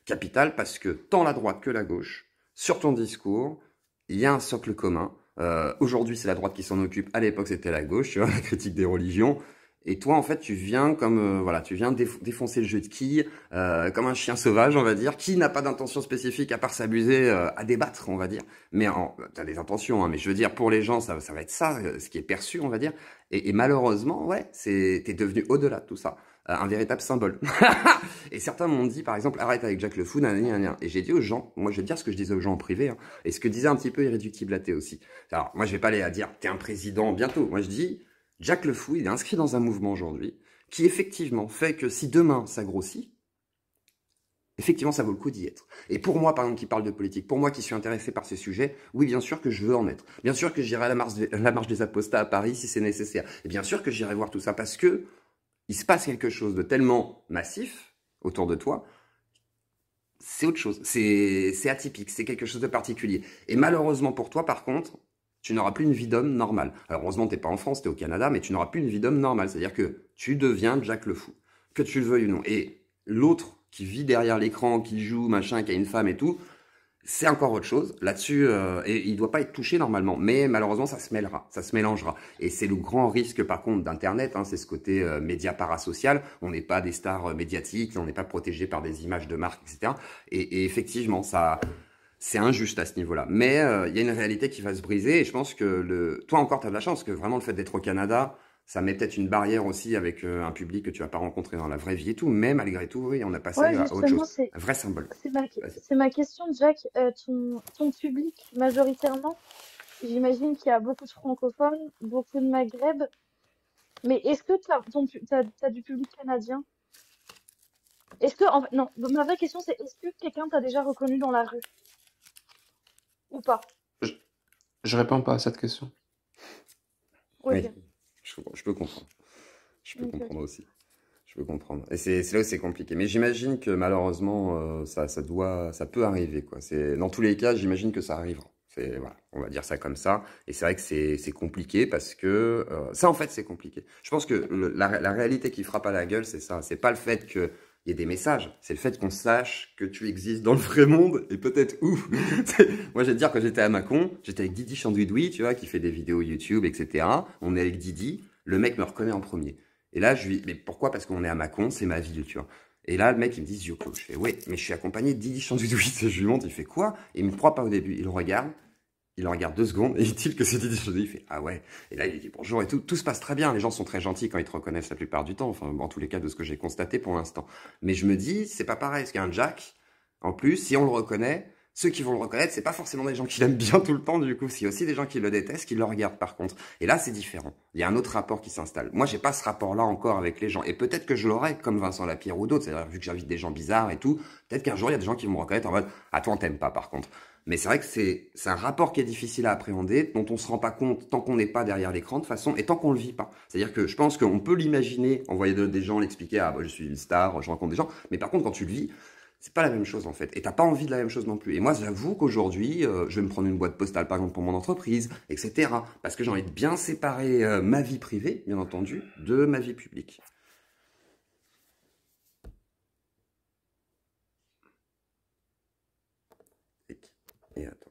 Capitale parce que tant la droite que la gauche, sur ton discours, il y a un socle commun. Euh, aujourd'hui c'est la droite qui s'en occupe, à l'époque c'était la gauche, tu vois, la critique des religions. Et toi, en fait, tu viens comme euh, voilà, tu viens défoncer le jeu de qui, euh, comme un chien sauvage, on va dire, qui n'a pas d'intention spécifique à part s'abuser euh, à débattre, on va dire. Mais tu as des intentions, hein, mais je veux dire, pour les gens, ça, va être ça, ce qui est perçu, on va dire. Et, malheureusement, ouais, t'es devenu au-delà de tout ça, un véritable symbole. et certains m'ont dit, par exemple, arrête avec Jacques Le Fou, nan, nan, et j'ai dit aux gens, moi, je vais dire ce que je disais aux gens en privé, hein, et ce que disait un petit peu Irréductible Athée aussi. Alors, moi, je vais pas aller à dire, t'es un président bientôt. Moi, je dis Jacques Le il est inscrit dans un mouvement aujourd'hui qui effectivement fait que si demain ça grossit, effectivement ça vaut le coup d'y être. Et pour moi, par exemple, qui parle de politique, pour moi qui suis intéressé par ces sujets, oui, bien sûr que je veux en être. Bien sûr que j'irai à la marche, la marche des apostats à Paris si c'est nécessaire. Et bien sûr que j'irai voir tout ça parce que il se passe quelque chose de tellement massif autour de toi c'est autre chose. C'est atypique, c'est quelque chose de particulier. Et malheureusement pour toi, par contre, tu n'auras plus une vie d'homme normale. Alors heureusement, n'es pas en France, tu es au Canada, mais tu n'auras plus une vie d'homme normale. C'est-à-dire que tu deviens Jack le fou, que tu le veuilles ou non. Et l'autre qui vit derrière l'écran, qui joue, machin, qui a une femme et tout, c'est encore autre chose. Là-dessus, euh, et il ne doit pas être touché normalement. Mais malheureusement, ça se mêlera, ça se mélangera. Et c'est le grand risque, par contre, d'Internet. Hein, c'est ce côté euh, média parasocial. On n'est pas des stars euh, médiatiques, on n'est pas protégé par des images de marque, etc. et effectivement, ça c'est injuste à ce niveau-là. Mais euh, il y a une réalité qui va se briser et je pense que le... toi encore, tu as de la chance, que vraiment le fait d'être au Canada, ça met peut-être une barrière aussi avec euh, un public que tu vas pas rencontré dans la vraie vie et tout. Mais malgré tout, oui, on a passé à autre chose. Un vrai symbole. C'est ma... question, Jack. Euh, ton... public, majoritairement, j'imagine qu'il y a beaucoup de francophones, beaucoup de Maghreb. Mais est-ce que tu as, du public canadien est-ce que, non, ma vraie question c'est est-ce que quelqu'un t'a déjà reconnu dans la rue ou pas je, je, réponds pas à cette question. Oui, je, peux comprendre. Je peux comprendre aussi. Je peux comprendre. Et c'est là où c'est compliqué. Mais j'imagine que malheureusement, euh, ça, ça, doit, ça peut arriver. Quoi. Dans tous les cas, j'imagine que ça arrivera. Voilà, on va dire ça comme ça. Et c'est vrai que c'est compliqué parce que euh, ça, en fait, c'est compliqué. Je pense que la, la, réalité qui frappe à la gueule, c'est ça. C'est pas le fait que il y a des messages. C'est le fait qu'on sache que tu existes dans le vrai monde et peut-être où. Moi, je vais dire, que j'étais à Macon, j'étais avec Didi Chandouidoui, tu vois, qui fait des vidéos YouTube, etc. On est avec Didi, le mec me reconnaît en premier. Et là, je lui mais pourquoi Parce qu'on est à Macon, c'est ma ville, tu vois. Et là, le mec, il me dit Je fais, ouais, mais je suis accompagné de Didi Chandouidoui. Je lui montre, il fait quoi Il me croit pas au début. Il regarde, il le regarde deux secondes et il dit que c'est Didier Il fait Ah ouais. Et là, il dit bonjour et tout. Tout se passe très bien. Les gens sont très gentils quand ils te reconnaissent la plupart du temps. Enfin, en tous les cas, de ce que j'ai constaté pour l'instant. Mais je me dis, c'est pas pareil. Parce qu'un Jack, en plus, si on le reconnaît, ceux qui vont le reconnaître, c'est pas forcément des gens qui l'aiment bien tout le temps, du coup. C'est aussi des gens qui le détestent, qui le regardent par contre. Et là, c'est différent. Il y a un autre rapport qui s'installe. Moi, j'ai pas ce rapport-là encore avec les gens. Et peut-être que je l'aurai, comme Vincent Lapierre ou d'autres. C'est-à-dire, vu que j'invite des gens bizarres et tout, peut-être qu'un jour, il y a des gens qui vont me reconnaître en mode, ah, toi, on t'aime pas, par contre. Mais c'est vrai que c'est un rapport qui est difficile à appréhender, dont on ne se rend pas compte tant qu'on n'est pas derrière l'écran de façon, et tant qu'on ne le vit pas. C'est-à-dire que je pense qu'on peut l'imaginer, envoyer des gens, l'expliquer, ah bah, je suis une star, je rencontre des gens, mais par contre quand tu le vis, c'est pas la même chose en fait. Et t'as pas envie de la même chose non plus. Et moi, j'avoue qu'aujourd'hui, euh, je vais me prendre une boîte postale par exemple pour mon entreprise, etc. Parce que j'ai envie de bien séparer euh, ma vie privée, bien entendu, de ma vie publique. Et attends.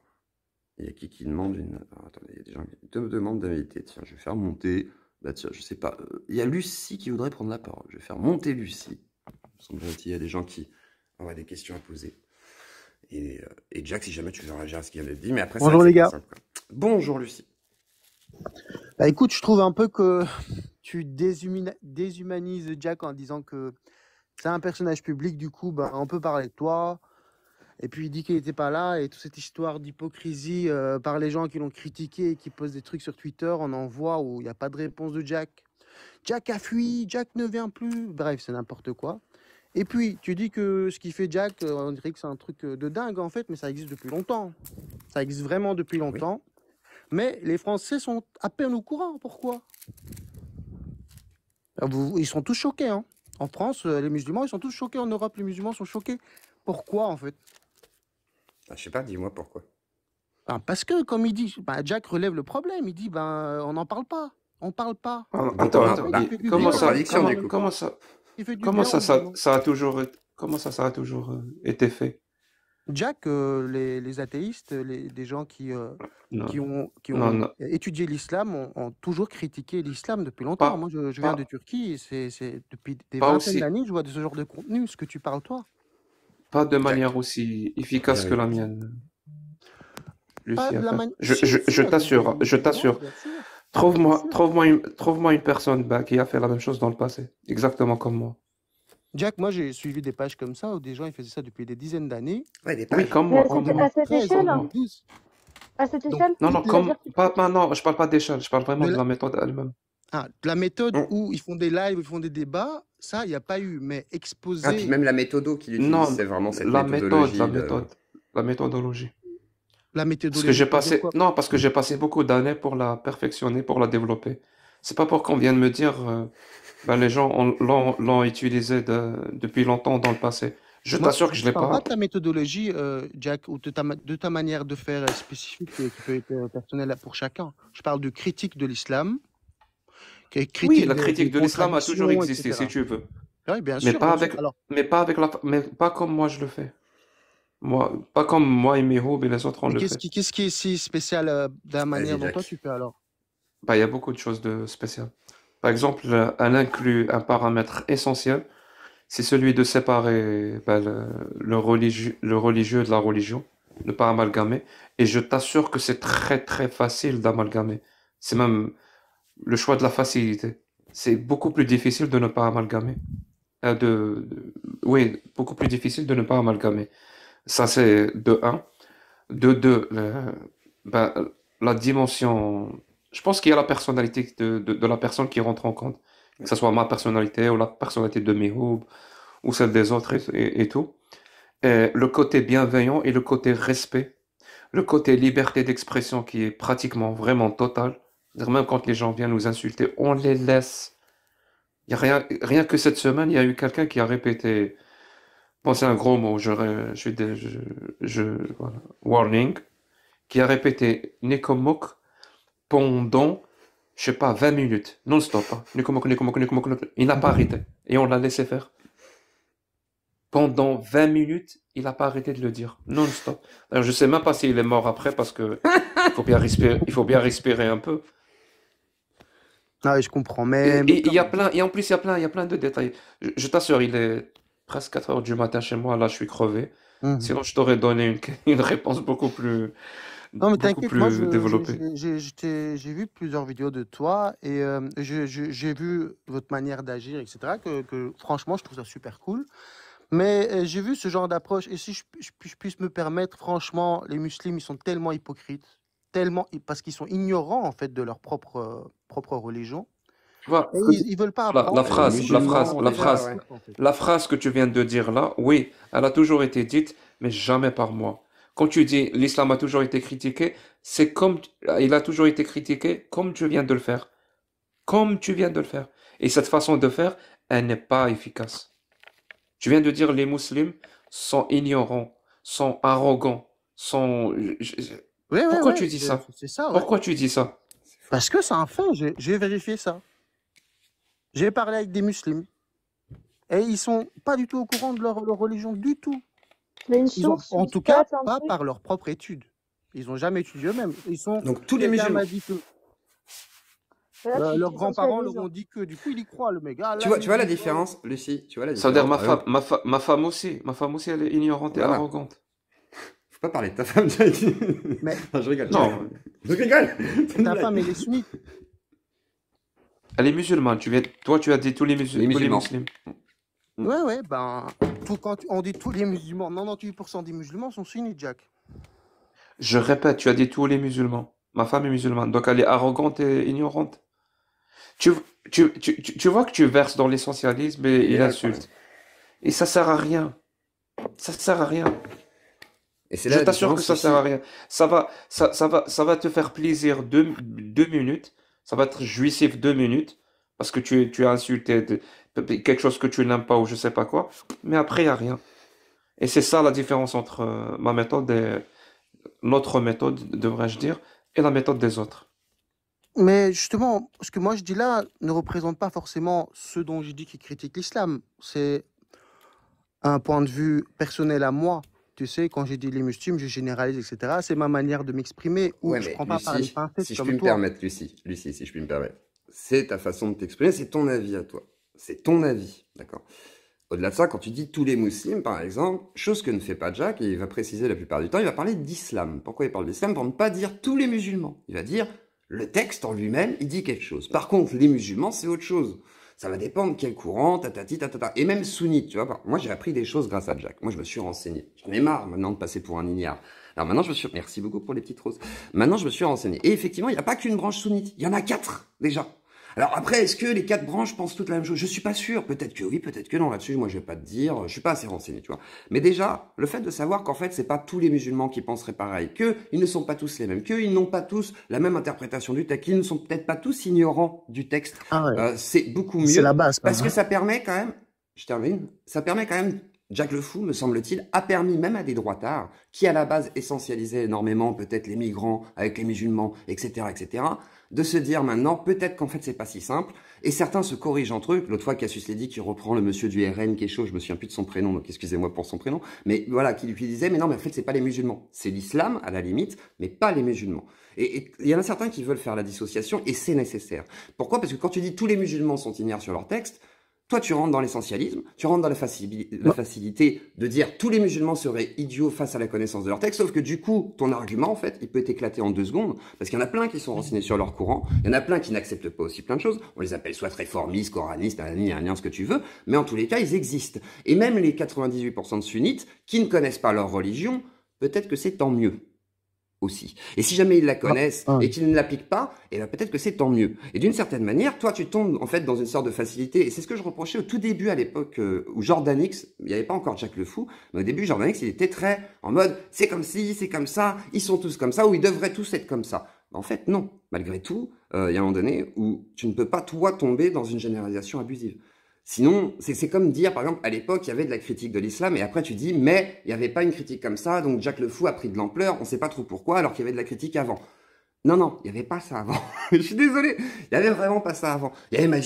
Il y a qui qui demande une. attendez, il y a des gens qui demandent d'inviter. Tiens, je vais faire monter. Bah tiens, je sais pas. Euh, il y a Lucie qui voudrait prendre la parole. Je vais faire monter Lucie. Il y a des gens qui auraient des questions à poser. Et, euh, Jack, si jamais tu veux réagir à ce qu'il vient de dit. Mais après, Bonjour les gars. Bonjour Lucie. Bah écoute, je trouve un peu que tu déshumanises Jack en disant que c'est un personnage public, du coup, bah, on peut parler de toi. Et puis il dit qu'il n'était pas là et toute cette histoire d'hypocrisie euh, par les gens qui l'ont critiqué et qui posent des trucs sur Twitter, on en voit où il n'y a pas de réponse de Jack. Jack a fui, Jack ne vient plus. Bref, c'est n'importe quoi. Et puis tu dis que ce qui fait Jack, euh, on dirait que c'est un truc euh, de dingue en fait, mais ça existe depuis longtemps. Ça existe vraiment depuis longtemps. Mais les Français sont à peine au courant. Pourquoi ah, Ils sont tous choqués. Hein. En France, les musulmans, ils sont tous choqués. En Europe, les musulmans sont choqués. Pourquoi en fait je ah, je sais pas, dis-moi pourquoi. Ah, parce que, comme il dit, bah, Jack relève le problème. Il dit, ben, on n'en parle pas. On parle pas. Ah, attends, comment, ça, comment, ça, ça, ça, a toujours, comment ça, ça a toujours euh, été fait Jack, euh, les, les, athéistes, les, gens qui, qui ont, ont étudié l'islam ont, toujours critiqué l'islam depuis longtemps. Moi, je, viens de Turquie c'est, depuis des vingtaines d'années, je vois de ce genre de contenu, ce que tu parles, toi. Pas de manière aussi efficace que la mienne. je, t'assure, je t'assure. Trouve-moi, trouve-moi une, trouve-moi une personne bah, qui a fait la même chose dans le passé, exactement comme moi. Jack, moi j'ai suivi des pages comme ça où des gens ils faisaient ça depuis des dizaines d'années. Oui, comme moi. Comme Non, non, pas, non, je parle pas d'échelle, je parle vraiment de la méthode elle-même. Ah, de la méthode mm. où ils font des lives, ils font des débats ça, il n'y a pas eu, mais exposé. Ah, puis même la méthode qu'il utilise, c'est vraiment cette la méthodologie. la, méthode, euh, la méthodologie. La méthodologie. Parce que j'ai passé, non, parce que j'ai passé beaucoup d'années pour la perfectionner, pour la développer. C'est pas pour qu'on vienne me dire, euh, ben, les gens l'ont utilisé depuis longtemps dans le passé. Je t'assure que je ne l'ai pas. pas. ta méthodologie, euh, Jack, ou de ta, manière de faire spécifique et qui peut être personnelle pour chacun. Je parle de critique de l'islam, oui, la critique de l'islam a toujours existé, si tu veux. Oui, bien sûr, mais pas avec, mais pas avec la, mais pas comme moi je le fais. Moi, pas comme moi et Miho, et les autres on le fait. Qu'est-ce qui, est si spécial euh, de la bah, manière dont toi tu peux alors bah, il y a beaucoup de choses de spéciales. Par exemple, elle euh, inclut un paramètre essentiel, c'est celui de séparer bah, le, religieux, le religieux de la religion, ne pas amalgamer. Et je t'assure que c'est très très facile d'amalgamer. C'est même le choix de la facilité. C'est beaucoup plus difficile de ne pas amalgamer. Euh, de, oui, beaucoup plus difficile de ne pas amalgamer. Ça, c'est de 1. De 2, euh, ben, la dimension. Je pense qu'il y a la personnalité de, de, de, la personne qui rentre en compte. Que ce soit ma personnalité ou la personnalité de groupes ou celle des autres et, tout. le côté bienveillant et le côté respect. Le côté liberté d'expression qui est pratiquement vraiment total. Même quand les gens viennent nous insulter, on les laisse. Il y a rien, rien que cette semaine, il y a eu quelqu'un qui a répété. Bon, c'est un gros mot, je, je, je, je warning, qui a répété Nekomok pendant, je sais pas, 20 minutes, non-stop. Hein. Nekomok, Nekomok, il n'a pas mm-hmm. arrêté. Et on l'a laissé faire. Pendant 20 minutes, il n'a pas arrêté de le dire, non-stop. Alors, je sais même pas s'il est mort après parce que bien respirer, il faut bien respirer un peu. Ah je comprends, même. Et, il y a plein, et en plus, il y a plein, il y a plein de détails. Je, t'assure, il est presque 4 heures du matin chez moi, là, je suis crevé. Mmh. Sinon, je t'aurais donné une, réponse beaucoup plus, non, mais moi, développée. J'ai vu plusieurs vidéos de toi et euh, j'ai vu votre manière d'agir, etc., que, franchement, je trouve ça super cool. Mais euh, j'ai vu ce genre d'approche. Et si je, je, puisse me permettre, franchement, les musulmans, ils sont tellement hypocrites tellement parce qu'ils sont ignorants en fait de leur propre euh, propre religion. ils, ne veulent pas apprendre. La, phrase, la phrase, la phrase, la phrase que tu viens de dire là, oui, elle a toujours été dite, mais jamais par moi. Quand tu dis l'islam a toujours été critiqué, c'est comme il a toujours été critiqué comme tu viens de le faire, comme tu viens de le faire. Et cette façon de faire, elle n'est pas efficace. Tu viens de dire les musulmans sont ignorants, sont arrogants, sont pourquoi tu dis ça C'est ça. Pourquoi tu dis ça Parce que c'est un fait. J'ai vérifié ça. J'ai parlé avec des musulmans. Et ils sont pas du tout au courant de leur, religion du tout. en tout cas, pas par leur propre étude. Ils n'ont jamais étudié eux-mêmes. Ils sont donc tous les musulmans. leurs grands-parents leur ont dit que du coup ils y croient. le ah, tu vois, tu vois la différence, Lucie. Tu vois la différence. Ça dire ma femme, ma, ma, femme aussi, ma femme aussi, elle est ignorante et arrogante pas parler de ta femme, Jack. je rigole. Je rigole. Ta femme, elle est sunnite. Elle est musulmane. Tu viens... Toi, tu as dit tous les, musulmans. Mm. Ouais, ouais, ben, on dit tous les musulmans, 98% des musulmans sont sunnites, Jack. Je répète, tu as dit tous les musulmans. Ma femme est musulmane, donc elle est arrogante et ignorante. Tu, tu, vois que tu verses dans l'essentialisme et, l'insulte. Et ça sert à rien. Ça sert à rien je t'assure que ça sert à rien. Ça va, ça, ça, va, ça va te faire plaisir deux, deux minutes. Ça va être jouissif deux minutes parce que tu, tu as insulté quelque chose que tu n'aimes pas ou je sais pas quoi. Mais après, il n'y a rien. Et c'est ça la différence entre euh, ma méthode et notre méthode, devrais-je dire, et la méthode des autres. Mais justement, ce que moi je dis là ne représente pas forcément ce dont je dis qui critiquent l'islam. C'est un point de vue personnel à moi tu sais, quand j'ai dit les musulmans, je généralise, etc. C'est ma manière de m'exprimer ou je ne prends pas par Si je puis me permettre, Lucie, Lucie, si je puis me permettre, c'est ta façon de t'exprimer, c'est ton avis à toi. C'est ton avis, d'accord Au-delà de ça, quand tu dis tous les musulmans, par exemple, chose que ne fait pas Jack, et il va préciser la plupart du temps, il va parler d'islam. Pourquoi il parle d'islam Pour ne pas dire tous les musulmans. Il va dire le texte en lui-même, il dit quelque chose. Par contre, les musulmans, c'est autre chose. Ça va dépendre quel courant, tatati, tatata. Et même sunnite, tu vois. Moi, j'ai appris des choses grâce à Jack. Moi, je me suis renseigné. J'en ai marre maintenant de passer pour un ignare. Alors maintenant, je me suis... Merci beaucoup pour les petites roses. Maintenant, je me suis renseigné. Et effectivement, il n'y a pas qu'une branche sunnite. Il y en a quatre, déjà. Alors après, est-ce que les quatre branches pensent toutes la même chose Je suis pas sûr. Peut-être que oui, peut-être que non. Là-dessus, moi, je vais pas te dire. Je suis pas assez renseigné, tu vois. Mais déjà, le fait de savoir qu'en fait, ce c'est pas tous les musulmans qui penseraient pareil, que ils ne sont pas tous les mêmes, que ils n'ont pas tous la même interprétation du texte, qu'ils ne sont peut-être pas tous ignorants du texte. Ah euh, c'est beaucoup mieux. C'est la base. Parce que ça permet quand même. Je termine. Ça permet quand même Jacques Le Fou, me semble-t-il, a permis même à des droitards, qui à la base essentialisaient énormément peut-être les migrants avec les musulmans, etc., etc., de se dire maintenant, peut-être qu'en fait, c'est pas si simple. Et certains se corrigent entre eux. L'autre fois, Cassius dit, qui reprend le monsieur du RN qui est chaud, je me souviens plus de son prénom, donc excusez-moi pour son prénom, mais voilà, qui lui disait, mais non, mais en fait, c'est pas les musulmans. C'est l'islam, à la limite, mais pas les musulmans. Et il y en a certains qui veulent faire la dissociation, et c'est nécessaire. Pourquoi Parce que quand tu dis tous les musulmans sont ignares sur leur texte, toi, tu rentres dans l'essentialisme, tu rentres dans la, bah. facilité de dire tous les musulmans seraient idiots face à la connaissance de leur texte, sauf que du coup, ton argument, en fait, il peut éclater en deux secondes, parce qu'il y en a plein qui sont renseignés sur leur courant, il y en a plein qui n'acceptent pas aussi plein de choses, on les appelle soit réformistes, coranistes, un ce que tu veux, mais en tous les cas, ils existent. Et même les 98% de sunnites qui ne connaissent pas leur religion, peut-être que c'est tant mieux aussi. Et si jamais ils la connaissent ah, ah. et qu'ils ne l'appliquent pas, et eh bien peut-être que c'est tant mieux. Et d'une certaine manière, toi, tu tombes en fait dans une sorte de facilité. Et c'est ce que je reprochais au tout début à l'époque euh, où Jordanix, il n'y avait pas encore Jack le Fou, mais au début, Jordanix, il était très en mode c'est comme si, c'est comme ça, ils sont tous comme ça, ou ils devraient tous être comme ça. Ben, en fait, non. Malgré tout, euh, il y a un moment donné où tu ne peux pas, toi, tomber dans une généralisation abusive. Sinon, c'est comme dire, par exemple, à l'époque, il y avait de la critique de l'islam, et après tu dis, mais il n'y avait pas une critique comme ça, donc Jacques le Fou a pris de l'ampleur, on ne sait pas trop pourquoi, alors qu'il y avait de la critique avant. Non, non, il n'y avait pas ça avant. je suis désolé, il n'y avait vraiment pas ça avant. Il y avait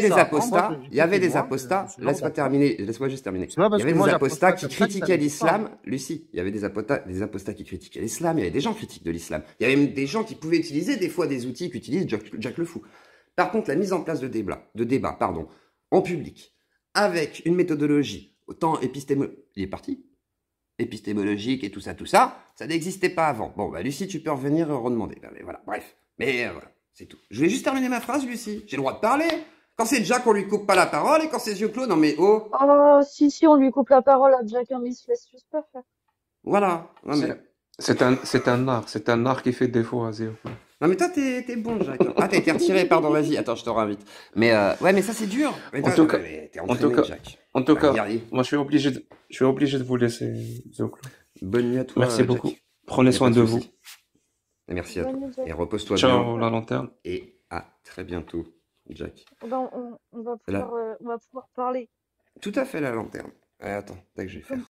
des apostats, il y avait des apostats, laisse-moi terminer, laisse-moi juste terminer. Il y avait des apostats qui critiquaient l'islam, Lucie, il y avait des apostats, des apostats qui critiquaient l'islam, il y avait des gens critiques de l'islam. Il y avait même des gens qui pouvaient utiliser des fois des outils qu'utilise Jacques Jack le Fou. Par contre, la mise en place de débats, de débat, pardon, en public, avec une méthodologie, autant épistémologique, il est parti, épistémologique et tout ça, tout ça, ça n'existait pas avant. Bon, bah Lucie, tu peux revenir redemander. Bah, mais voilà, bref. Mais euh, voilà, c'est tout. Je vais juste terminer ma phrase, Lucie. J'ai le droit de parler. Quand c'est Jack, on lui coupe pas la parole et quand c'est yeux clos, non mais oh. Oh, si, si, on lui coupe la parole à Jack, hein, mais il se laisse juste pas faire. Voilà. C'est un, art, c'est un art qui fait défaut à Zéo. Non, mais toi, t'es, bon, Jacques. Ah, t'es retiré, pardon, vas-y. Attends, je te réinvite. Mais euh, ouais, mais ça, c'est dur. en, tout cas, en tout cas, En tout cas, moi, je suis obligé de, je suis obligé de vous laisser, Bonne nuit à toi. Merci beaucoup. Prenez soin de, vous. Merci à toi. Et repose-toi bien. Ciao, la lanterne. Et à très bientôt, Jacques. Eh ben, euh, on, va pouvoir, parler. Tout à fait, la lanterne. Attends, attends, que je vais faire.